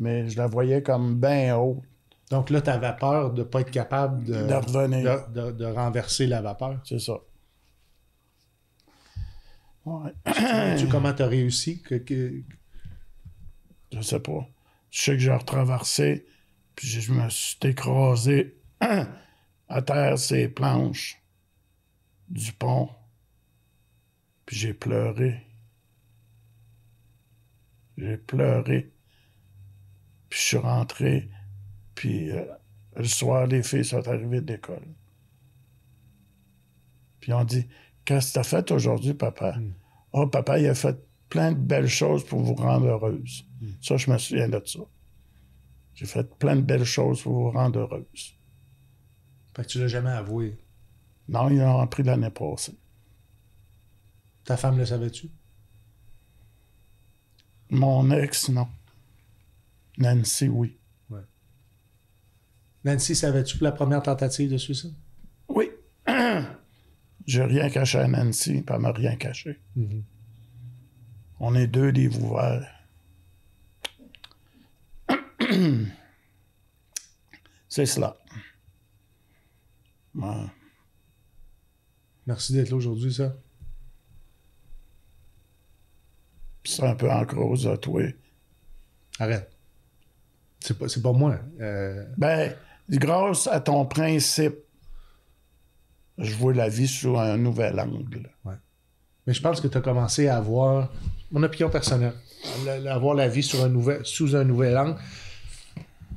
mais je la voyais comme bien haute. Donc là, tu avais peur de ne pas être capable de, renverser la vapeur. C'est ça. Ouais. tu [clears throat] comment tu as réussi? Que, Je sais pas. Je sais que j'ai retraversé, puis je me suis écrasé [clears throat] à terre ces planches du pont. Puis j'ai pleuré. J'ai pleuré. Puis je suis rentré. Puis euh, le soir, les filles sont arrivées de l'école. Puis on dit Qu'est-ce que tu as fait aujourd'hui, papa hmm. Oh, papa, il a fait plein de belles choses pour vous rendre heureuse. Hmm. Ça, je me souviens de ça. J'ai fait plein de belles choses pour vous rendre heureuse. Fait que tu l'as jamais avoué. Non, il a appris l'année passée. Ta femme le savait-tu? Mon ex, non. Nancy, oui. Nancy, savais-tu la première tentative de suicide? Oui. [clears throat] J'ai rien caché à Nancy, pas elle m'a rien caché. Mm-hmm. On est deux des ouverts. [clears throat] C'est cela. Merci d'être là aujourd'hui, ça. c'est un peu en cause à toi. Arrête. C'est pas, pas moi. Euh. Ben, grâce à ton principe, je vois la vie sous un nouvel angle. Mais je pense que tu as commencé à voir, mon opinion personnelle, à voir la vie un nouvel, sous un nouvel angle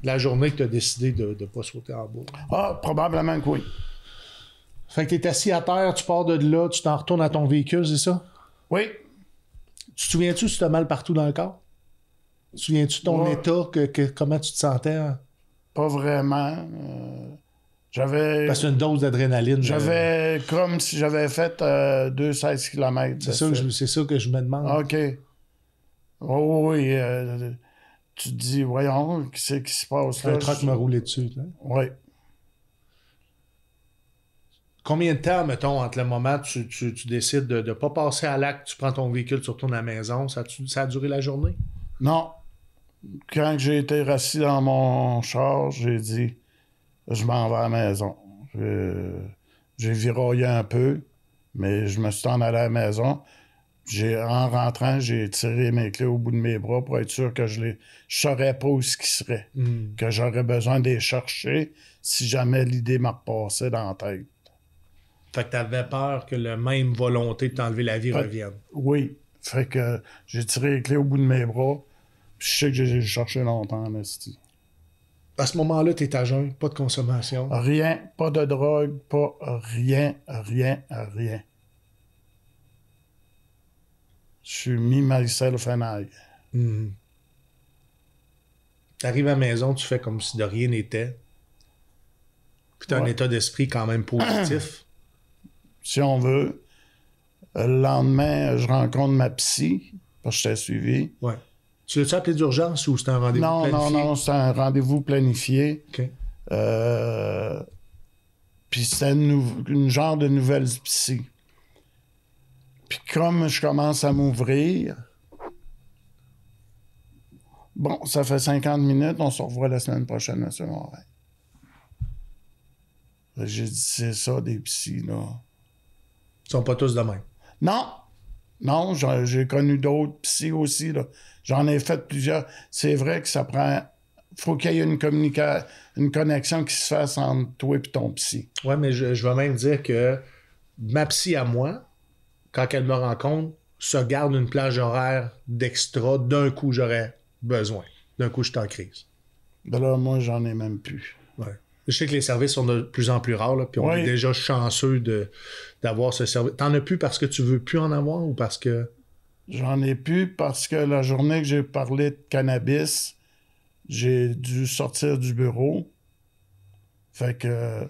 la journée que tu as décidé de ne pas sauter en bas. Ah, probablement que oui. Fait que tu es assis à terre, tu pars de là, tu t'en retournes à ton véhicule, c'est ça? Oui. Tu te souviens-tu si tu as mal partout dans le corps? souviens-tu de ton état, que, comment tu te sentais? Hein? Pas vraiment. Euh, j'avais. Parce une dose d'adrénaline. J'avais euh, comme si j'avais fait 2-16 euh, km. C'est ça, c'est ça que je me demande. Ah, OK. Oh, oui, tu te dis, voyons, qu'est-ce qui se passe là? Le truck m'a roulé dessus. Oui. Combien de temps, mettons, entre le moment où tu, décides de ne pas passer à l'acte, tu prends ton véhicule, tu retournes à la maison, ça, a duré la journée? Non. Quand j'ai été assis dans mon char, j'ai dit je m'en vais à la maison. J'ai viroyé un peu, mais je me suis en à la maison. En rentrant, j'ai tiré mes clés au bout de mes bras pour être sûr que je ne saurais pas où ce qui serait, hmm. que j'aurais besoin de les chercher si jamais l'idée m'a repassait dans la tête. Fait que tu avais peur que la même volonté de t'enlever la vie revienne. Oui. Fait que j'ai tiré les clés au bout de mes bras. je sais que j'ai cherché longtemps, c'est... À ce moment-là, tu es à jeun, pas de consommation. Rien, pas de drogue, pas rien, rien, rien. Je suis mis myself au I. T'arrives à la maison, tu fais comme si de rien n'était. Puis t'as un état d'esprit quand même positif si on veut. Le lendemain, je rencontre ma psy, parce que je t'ai suivi. Oui. Tu l'as-tu appelé d'urgence ou c'était un rendez-vous planifié? Non, non, non, c'était un rendez-vous planifié. OK. Euh, puis c'était une, genre de nouvelle psy. Puis comme je commence à m'ouvrir, bon, ça fait 50 minutes, on se revoit la semaine prochaine, M. Morin. J'ai dit, c'est ça des psys, là sont pas tous de même. Non. Non, j'ai connu d'autres psy aussi. J'en ai fait plusieurs. C'est vrai que ça prend. faut qu'il y ait une, communication, une connexion qui se fasse entre toi et ton psy. Oui, mais je, je vais même dire que ma psy à moi, quand elle me rencontre, se garde une plage horaire d'extra. D'un coup, j'aurais besoin. D'un coup, je suis en crise. Ben là, moi, j'en ai même plus. Ouais. Je sais que les services sont de plus en plus rares, puis on est déjà chanceux d'avoir ce service. T'en as plus parce que tu veux plus en avoir ou parce que. J'en ai plus parce que la journée que j'ai parlé de cannabis, j'ai dû sortir du bureau. Fait que.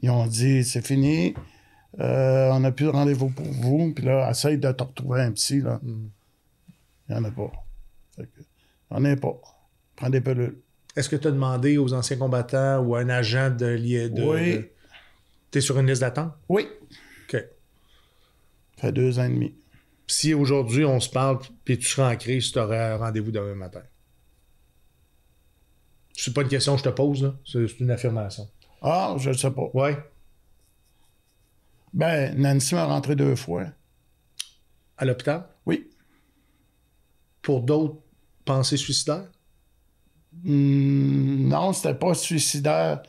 Ils ont dit c'est fini, euh, on n'a plus de rendez-vous pour vous, puis là, essaye de te retrouver un petit. Mm. Il n'y en a pas. Fait que, on a pas. Prends des pelules. Est-ce que tu as demandé aux anciens combattants ou à un agent de lier de, Oui. T'es sur une liste d'attente? Oui. OK. Ça fait deux ans et demi. Si aujourd'hui on se parle puis tu seras en crise, tu aurais un rendez-vous demain matin. C'est pas une question que je te pose, là. C'est une affirmation. Ah, je ne sais pas. Oui. Ben, Nancy m'a rentré deux fois. À l'hôpital? Oui. Pour d'autres pensées suicidaires? Hmm, non, c'était pas suicidaire.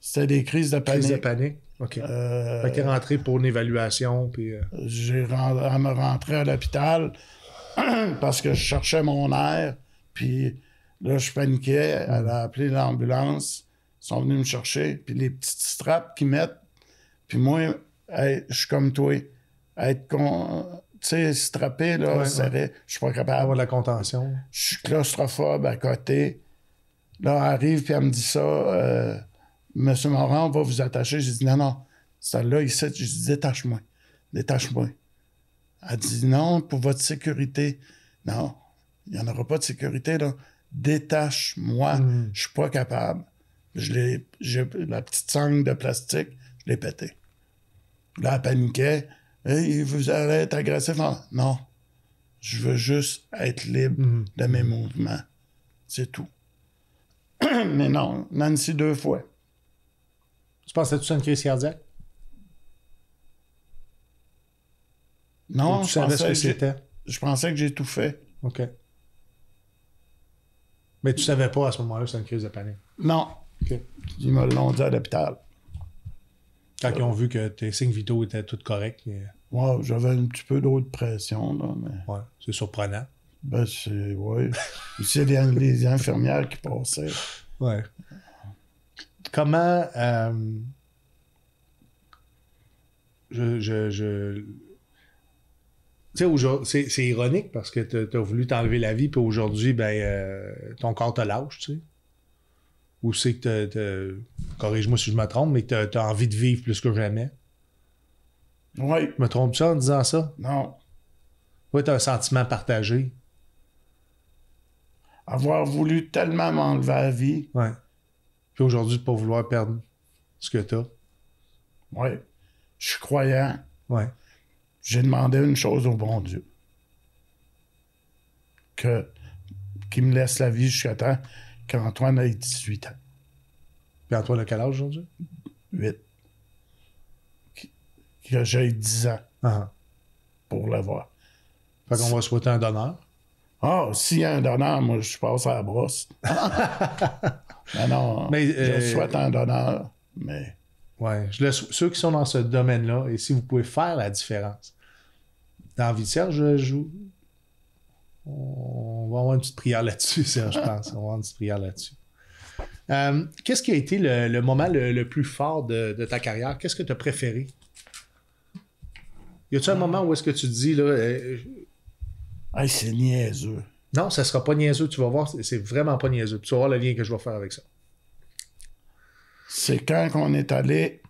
C'était des crises de panique. Crises de panique. OK. Euh, fait rentré pour une évaluation. Puis, euh. J'ai rentré, me à l'hôpital [clears throat] parce que je cherchais mon air. Puis là, je paniquais. Elle a hmm. appelé l'ambulance. Ils sont venus me chercher. Puis les petites straps qu'ils mettent. Puis moi, je suis comme toi. Être tu sais, strappé, là, ouais, je suis pas capable. Avoir de la contention. Je suis claustrophobe à côté. Là, elle arrive, puis elle me dit ça. Euh, Monsieur Morin, on va vous attacher. J'ai dit, non, non, celle-là, sait je dis détache-moi. Détache-moi. Elle dit, non, pour votre sécurité. Non, il n'y en aura pas de sécurité, Détache-moi. Je hmm. Je suis pas capable. Je l'ai, j'ai, la petite sangle de plastique, je l'ai pété. Là, elle paniquait. vous allez être agressif. Non, je veux juste être libre hmm. de mes mouvements. C'est tout. [clears throat] Mais non, Nancy deux fois. Tu pensais que ça une crise cardiaque? Non, tu je savais ce que c'était. Je pensais que j'ai tout fait. OK. Mais tu savais pas à ce moment-là que c'était une crise de panique? Non. Okay. Ils me l'ont dit à l'hôpital. Quand ils ont vu que tes signes vitaux étaient tous corrects. Moi, j'avais un petit peu d'eau de pression, là, mais... Ouais, c'est surprenant. Ben, c'est. Oui. c'est les, infirmières qui passaient. Ouais. Comment. Euh, je. je, Tu sais, c'est ironique parce que tu as voulu t'enlever la vie, puis aujourd'hui, ben, euh, ton corps te lâche, tu sais. Ou c'est que tu Corrige-moi si je me trompe, mais tu as, envie de vivre plus que jamais. ouais me trompe ça en disant ça? Non. Oui, tu un sentiment partagé avoir voulu tellement m'enlever la vie. Oui. Puis aujourd'hui, de pas vouloir perdre ce que tu as. Oui. Je suis croyant. Ouais. J'ai demandé une chose au bon Dieu. Que, qu'il me laisse la vie jusqu'à temps qu'Antoine ait 18 ans. Puis Antoine a quel âge aujourd'hui? 8. Que j'ai 10 ans ah. pour l'avoir. Fait qu'on va souhaiter un donneur. Ah, oh, s'il y a un hein, donneur, moi, je passe à la brosse. [laughs] mais non, je euh, souhaite un donneur, mais... Oui, ceux qui sont dans ce domaine-là, et si vous pouvez faire la différence. Dans la vie de Serge, je... on va avoir une petite prière là-dessus, [laughs] Serge, je pense. On va avoir une petite prière là-dessus. Euh, qu'est-ce qui a été le, moment le, plus fort de, ta carrière? Qu'est-ce que tu as préféré? Y a-t-il un moment où est-ce que tu te dis, là, euh, c'est niaiseux. Non, ça sera pas niaiseux. Tu vas voir, c'est vraiment pas niaiseux. Tu vas voir le lien que je vais faire avec ça. C'est quand on est allé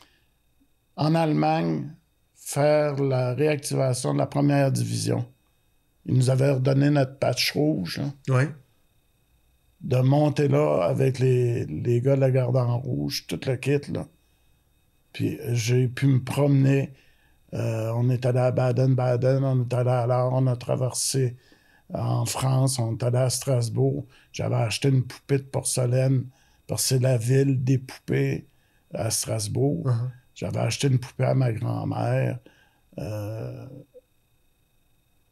[clears throat] en Allemagne faire la réactivation de la première division. Ils nous avaient redonné notre patch rouge. Hein. oui. De monter là avec les, les, gars de la garde en rouge, tout le kit. Puis j'ai pu me promener euh, on est allé à Baden-Baden, on est allé à l'art, on a traversé euh, en France, on est allé à Strasbourg. J'avais acheté une poupée de porcelaine parce que c'est la ville des poupées à Strasbourg. Uh-huh. J'avais acheté une poupée à ma grand-mère. Euh,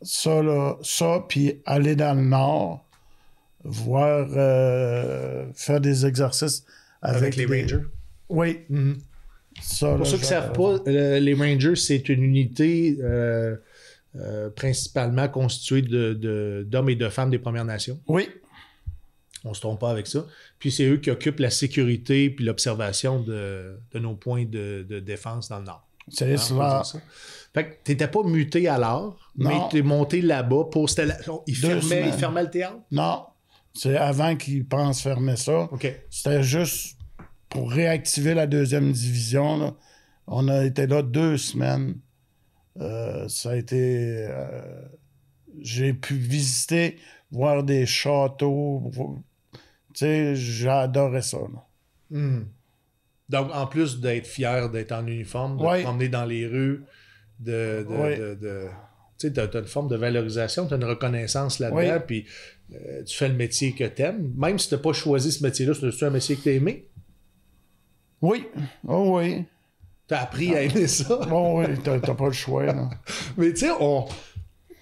ça, là, ça, puis aller dans le Nord, voir, faire des exercices avec, les Rangers. Oui. Mm-hmm. Pour ceux qui ne savent pas, euh, les Rangers, c'est une unité euh, euh, principalement constituée d'hommes et de femmes des Premières Nations. Oui. On ne se trompe pas avec ça. Puis c'est eux qui occupent la sécurité puis l'observation de, nos points de, défense dans le Nord. C'est hein, Ça. Fait que t'étais pas muté alors, mais es monté là-bas pour. Ils, fermaient, ils fermaient le théâtre? Non. C'est avant qu'ils pensent fermer ça. OK. C'était juste pour réactiver la deuxième division. On a été là deux semaines. Euh, ça a été. Euh, j'ai pu visiter, voir des châteaux. Tu sais, j'adorais ça. Hmm. Donc, en plus d'être fier d'être en uniforme, de ouais. dans les rues, de. tu as, une forme de valorisation, tu as une reconnaissance là-dedans, puis euh, tu fais le métier que tu aimes. Même si tu n'as pas choisi ce métier-là, c'est un métier que tu aimé. Oui, oh oui. T'as appris à aimer ça. bon, oh, oui, t'as pas le choix. [laughs] Mais tu sais,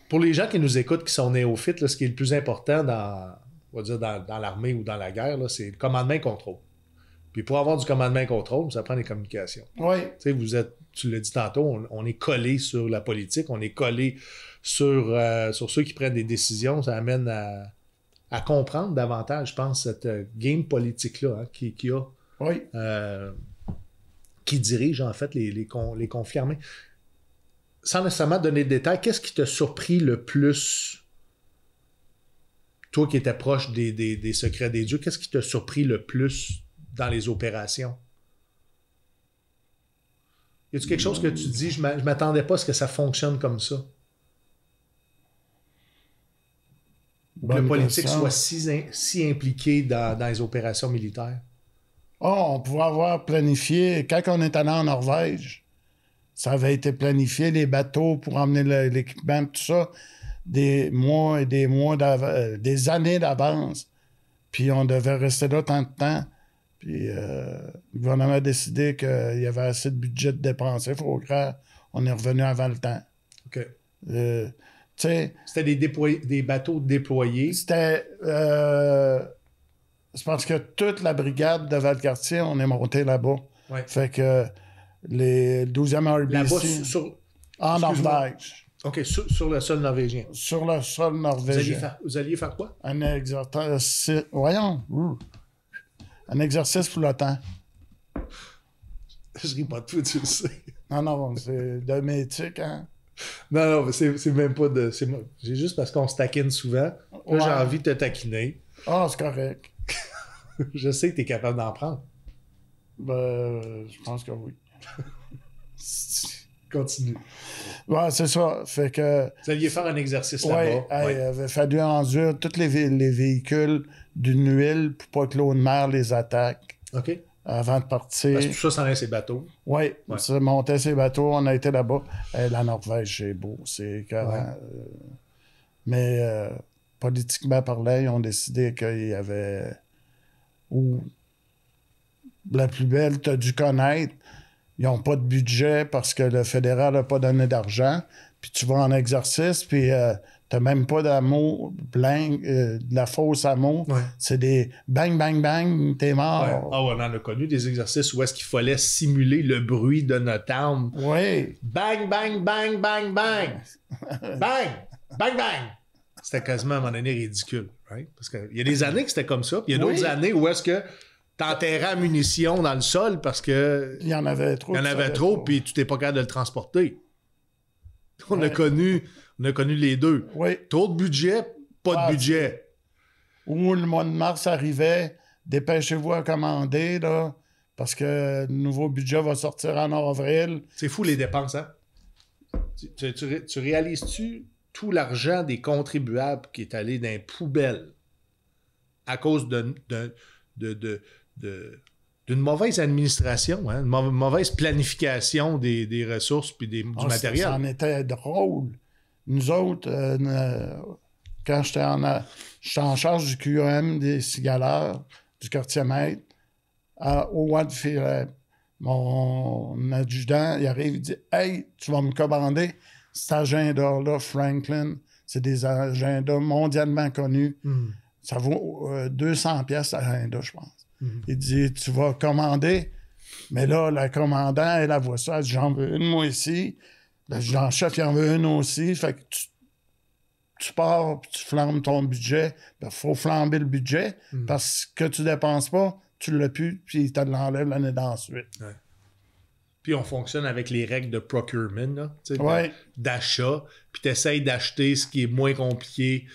pour les gens qui nous écoutent, qui sont néophytes, là, ce qui est le plus important dans, dire dans, l'armée ou dans la guerre, c'est le commandement et contrôle. Puis pour avoir du commandement et contrôle, ça prend des communications. Oui. Tu sais, vous êtes, tu l'as dit tantôt, on, est collé sur la politique, on est collé sur, euh, sur ceux qui prennent des décisions. Ça amène à, comprendre davantage, je pense, cette euh, game politique-là hein, qui, qui a euh, qui dirige en fait les, les, les confirmés. Sans nécessairement donner de détails, qu'est-ce qui t'a surpris le plus? Toi qui étais proche des, secrets des dieux, qu'est-ce qui t'a surpris le plus dans les opérations? Y a-tu quelque chose que tu dis, je m'attendais pas à ce que ça fonctionne comme ça? Que le politique soit si, si impliqué dans, les opérations militaires? Oh, on pouvait avoir planifié, quand on est allé en Norvège, ça avait été planifié, les bateaux pour emmener l'équipement, tout ça, des mois et des mois, euh, des années d'avance. Puis on devait rester là tant de temps. Puis euh, le gouvernement a décidé qu'il y avait assez de budget de dépenser, faut qu'on On est revenu avant le temps. OK. Euh, c'était des, des, bateaux déployés. C'était c'est parce que toute la brigade de Valcartier, on est monté là-bas. Fait que les 12e RBC. Sur... En Norvège. OK, sur, le sol norvégien. Sur le sol norvégien. Vous alliez faire, quoi? Un exercice. Voyons. Un exercice flottant. Je ris pas de tout, tu le sais. Non, non, c'est de hein? Non, non, mais c'est même pas de. C'est juste parce qu'on se taquine souvent. j'ai envie de te taquiner. Ah, c'est correct. [laughs] je sais que tu es capable d'en prendre. Ben, je pense que oui. [laughs] Continue. Ouais, c'est ça. Fait que. Vous alliez faire un exercice là-bas. Ouais. Il avait fallu enduire tous les, les, véhicules d'une huile pour pas que l'eau de mer les attaque. OK. Avant de partir. Parce que tout ça, ça ses bateaux. Oui, ouais. montait ses bateaux. On a été là-bas. la Norvège, c'est beau. C'est euh. Mais euh, politiquement parlant, ils ont décidé qu'il y avait ou la plus belle, tu as dû connaître. Ils n'ont pas de budget parce que le fédéral n'a pas donné d'argent. Puis tu vas en exercice, puis euh, t'as tu n'as même pas d'amour, plein, euh, de la fausse amour. C'est des bang, bang, bang, t'es mort. Ah, on en a connu des exercices où est-ce qu'il fallait simuler le bruit de notre arme. Oui. Bang, bang, bang, bang, bang. bang, bang, bang. C'était quasiment à un moment donné ridicule. Parce qu'il y a des années que c'était comme ça, puis il y a d'autres années où est-ce que enterrais la munitions dans le sol parce que. Il y en avait trop. Il y en avait trop, puis tu t'es pas capable de le transporter. On, a connu, on a connu les deux. Trop de budget, pas de ah, budget. ou le mois de mars arrivait, dépêchez-vous à commander, là, parce que le nouveau budget va sortir en avril. C'est fou les dépenses, hein? tu réalises-tu tout l'argent des contribuables qui est allé dans les poubelles à cause d'une mauvaise administration, hein, une mauvaise planification des, ressources et du ah, matériel. Ça en était drôle. Nous autres, euh, quand j'étais en, euh, en, charge du QEM des cigaleurs du quartier maître, au Wad mon adjudant, arrive, il dit Hey, tu vas me commander cet agenda-là, Franklin, c'est des agendas mondialement connus. Hmm. Ça vaut 200 pièces agenda, je pense. Hmm. Il dit, tu vas commander. Mais là, la commandant, elle, la voit ça. Elle dit, j'en veux une, moi, ici. Le chef, il en veut une aussi. Fait que tu, pars, tu flambes ton budget. Il ben, faut flamber le budget hmm. parce que tu dépenses pas, tu l'as plus, puis tu l'enlèves l'année d'ensuite puis on fonctionne avec les règles de procurement, d'achat, puis tu essayes d'acheter ce qui est moins compliqué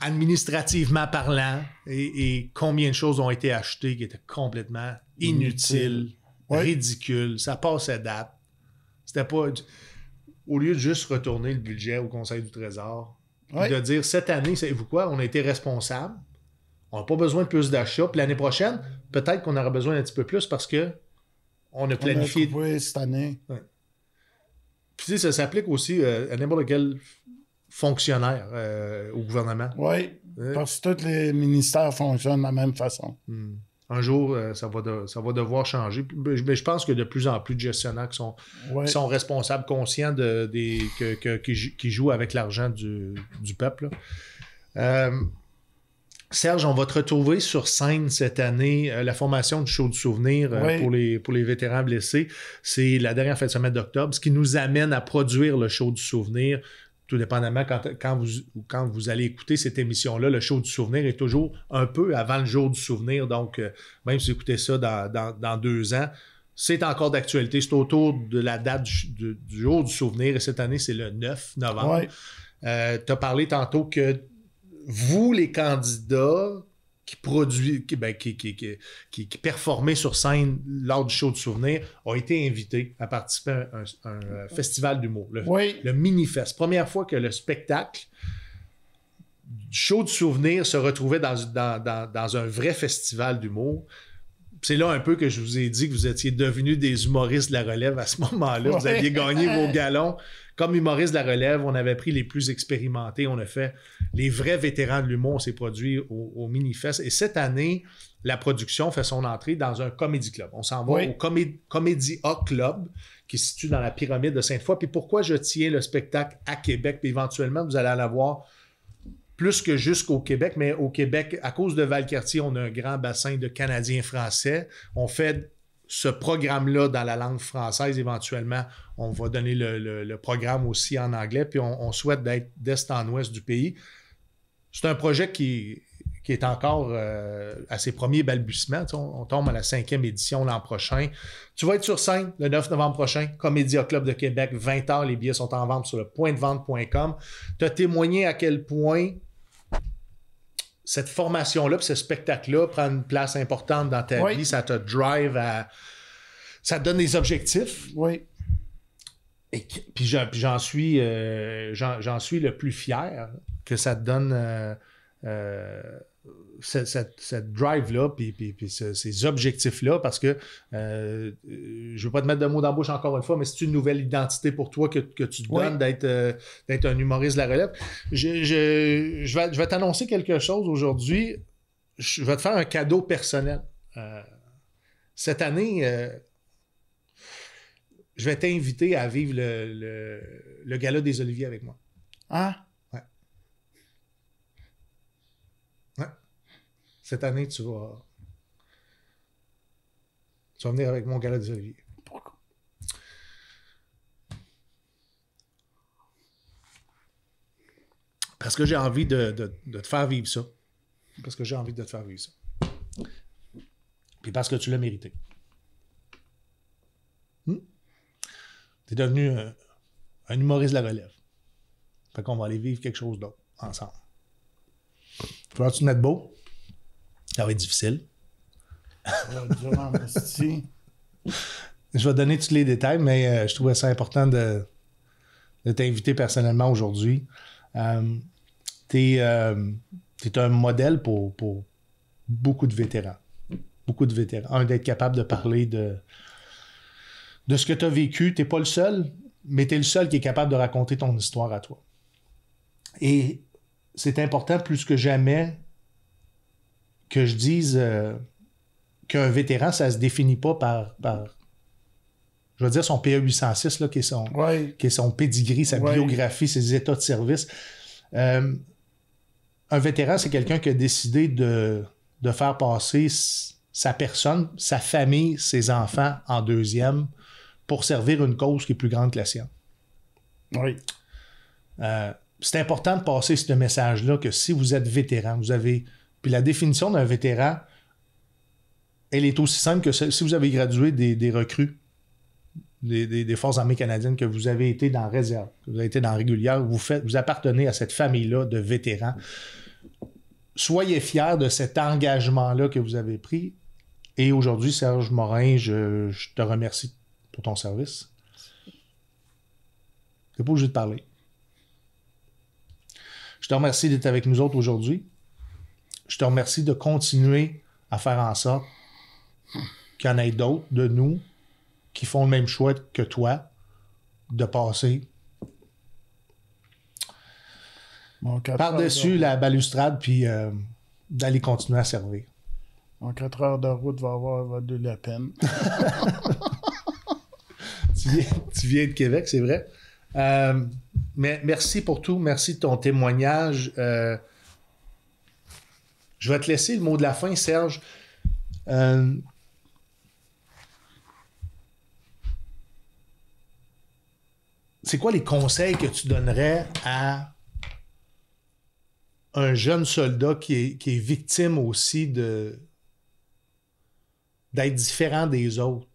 administrativement parlant, et, combien de choses ont été achetées qui étaient complètement inutiles, ridicules, ça passe à date. C'était pas... Au lieu de juste retourner le budget au Conseil du Trésor, et de dire, cette année, savez-vous quoi, on a été responsable, on n'a pas besoin de plus d'achats, puis l'année prochaine, peut-être qu'on aura besoin d'un petit peu plus parce que on a planifié. oui cette année. Puis tu sais, ça s'applique aussi euh, à n'importe quel fonctionnaire euh, au gouvernement. Oui, parce que tous les ministères fonctionnent de la même façon. Hmm. Un jour, euh, ça, va devoir changer. Mais ben, ben, je pense que de plus en plus de gestionnaires qui sont, responsables, conscients de, des, qui, jouent avec l'argent du, peuple. Serge, on va te retrouver sur scène cette année, euh, la formation du show du souvenir euh, pour, les, pour les vétérans blessés. C'est la dernière fête de semaine d'octobre, ce qui nous amène à produire le show du souvenir. Tout dépendamment, quand, quand, vous, quand vous allez écouter cette émission-là, le show du souvenir est toujours un peu avant le jour du souvenir. Donc, euh, même si vous écoutez ça dans, deux ans, c'est encore d'actualité. C'est autour de la date du, jour du souvenir. Et cette année, c'est le 9 novembre. tu as parlé tantôt que vous, les candidats qui produit, qui, ben, sur scène lors du show de souvenirs, ont été invités à participer à un, euh, festival d'humour, le, mini-fest. Première fois que le spectacle show de souvenirs se retrouvait dans, un vrai festival d'humour c'est là un peu que je vous ai dit que vous étiez devenus des humoristes de la relève à ce moment-là. Vous aviez gagné vos galons. Comme humoriste de la relève, on avait pris les plus expérimentés, on a fait les vrais vétérans de l'humour, on s'est produit au, mini-fest. Et cette année, la production fait son entrée dans un comédie club. On s'en va au Comédie A Club, qui se situe dans la pyramide de Sainte-Foy. Puis pourquoi je tiens le spectacle à Québec? Puis éventuellement, vous allez l'avoir plus que jusqu'au Québec, mais au Québec, à cause de Valcartier, on a un grand bassin de Canadiens français. On fait ce programme-là dans la langue française éventuellement on va donner le, programme aussi en anglais, puis on, souhaite d'être d'est en ouest du pays. C'est un projet qui, est encore euh, à ses premiers balbutiements. on, tombe à la cinquième édition l'an prochain. Tu vas être sur scène le 9 novembre prochain, Comédia Club de Québec, 20h. Les billets sont en vente sur le pointdevente.com. Tu as témoigné à quel point cette formation-là, ce spectacle-là prend une place importante dans ta vie. Ça te drive à. Ça te donne des objectifs. Oui. Et puis j'en suis, euh, suis le plus fier que ça te donne euh, euh, cette, drive-là, puis, ces objectifs-là, parce que je ne veux pas te mettre de mots d'embauche encore une fois, mais c'est une nouvelle identité pour toi que, tu te donnes d'être, un humoriste de la relève. vais, je vais t'annoncer quelque chose aujourd'hui. Je vais te faire un cadeau personnel. cette année je vais t'inviter à vivre le, le, gala des Oliviers avec moi. Ah? Ouais. Ouais. Cette année, tu vas. Tu vas venir avec mon gala des Oliviers. Pourquoi? Parce que j'ai envie de, de te faire vivre ça. Parce que j'ai envie de te faire vivre ça. Puis parce que tu l'as mérité. T'es devenu un, humoriste de la relève. Fait qu'on va aller vivre quelque chose d'autre ensemble. Faut tu te beau. Ça va être difficile. [laughs] je vais donner tous les détails, mais euh, je trouvais ça important de, t'inviter personnellement aujourd'hui. Euh, tu es, euh, un modèle pour, pour, beaucoup de vétérans. Beaucoup de vétérans. Un, d'être capable de parler de, de ce que tu as vécu. Tu pas le seul, mais tu es le seul qui est capable de raconter ton histoire à toi. Et c'est important plus que jamais que je dise euh, qu'un vétéran, ça ne se définit pas par, par je veux dire, son PE 806, là, qui, est son, qui son pedigree, sa biographie, ses états de service. Euh, un vétéran, c'est quelqu'un qui a décidé de, de, faire passer sa personne, sa famille, ses enfants en deuxième pour servir une cause qui est plus grande que la sienne. Oui. Euh, c'est important de passer ce message-là que si vous êtes vétéran, vous avez. Puis la définition d'un vétéran, elle est aussi simple que si vous avez gradué des, recrues des, Forces armées canadiennes, que vous avez été dans réserve, que vous avez été dans régulière, vous, faites, vous appartenez à cette famille-là de vétérans. Soyez fiers de cet engagement-là que vous avez pris. Et aujourd'hui, Serge Morin, je te remercie pour ton service. Tu pas obligé de parler. Je te remercie d'être avec nous autres aujourd'hui. Je te remercie de continuer à faire en sorte qu'il y en ait d'autres de nous qui font le même choix que toi de passer par-dessus la balustrade puis euh, d'aller continuer à servir. En quatre heures de route, va avoir de la peine. [laughs] [laughs] tu, viens, de Québec, c'est vrai. Euh, mais merci pour tout. Merci de ton témoignage. Euh, je vais te laisser le mot de la fin, Serge. Euh, c'est quoi les conseils que tu donnerais à un jeune soldat qui est, qui est victime aussi de d'être différent des autres?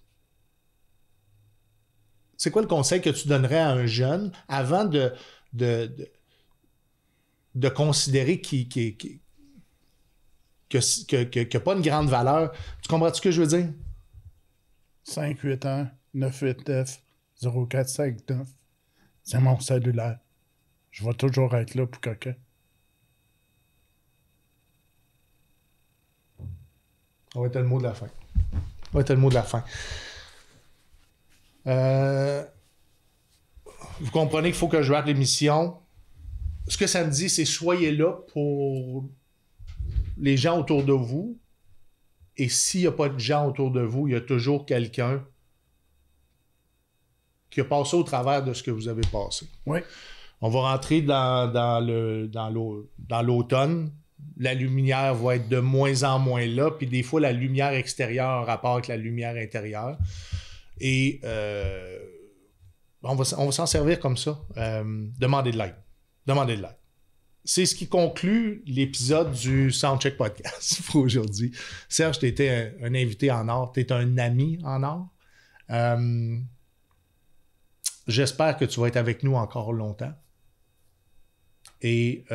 C'est quoi le conseil que tu donnerais à un jeune avant de, de, considérer qu'il n'a que, que, pas une grande valeur. Tu comprends ce que je veux dire? 581 989 0459. C'est mon cellulaire. Je vais toujours être là pour quelqu'un. Ça va être le mot de la fin. On va être le mot de la fin. Euh, vous comprenez qu'il faut que je rate l'émission. Ce que ça me dit, c'est soyez là pour les gens autour de vous. Et s'il n'y a pas de gens autour de vous, il y a toujours quelqu'un qui a passé au travers de ce que vous avez passé. Oui. On va rentrer dans, dans le, dans l'automne. La lumière va être de moins en moins là, puis des fois, la lumière extérieure un rapport avec la lumière intérieure. Et euh, on va, s'en servir comme ça. Euh, demandez de l'aide. Demandez de l'aide. C'est ce qui conclut l'épisode du Soundcheck Podcast [laughs] pour aujourd'hui. Serge, tu étais un, invité en or. Tu es un ami en or. Euh, j'espère que tu vas être avec nous encore longtemps. Et,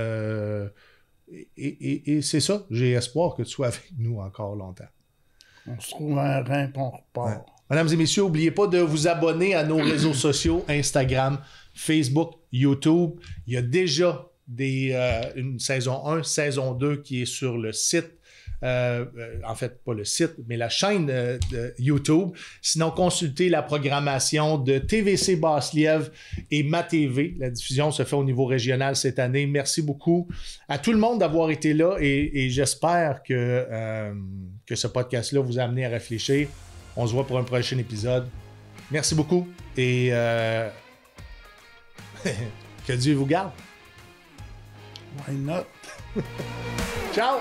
et, c'est ça. J'ai espoir que tu sois avec nous encore longtemps. On se trouve un rein, repas. Mesdames et messieurs, n'oubliez pas de vous abonner à nos réseaux sociaux, Instagram, Facebook, YouTube. Il y a déjà des, euh, une saison 1, saison 2 qui est sur le site. Euh, euh, en fait, pas le site, mais la chaîne de YouTube. Sinon, consultez la programmation de TVC Basse-Lièvre et TV. La diffusion se fait au niveau régional cette année. Merci beaucoup à tout le monde d'avoir été là et, j'espère que, que ce podcast-là vous a amené à réfléchir. On se voit pour un prochain épisode. Merci beaucoup et euh, [laughs] que Dieu vous garde. Why not? Ciao!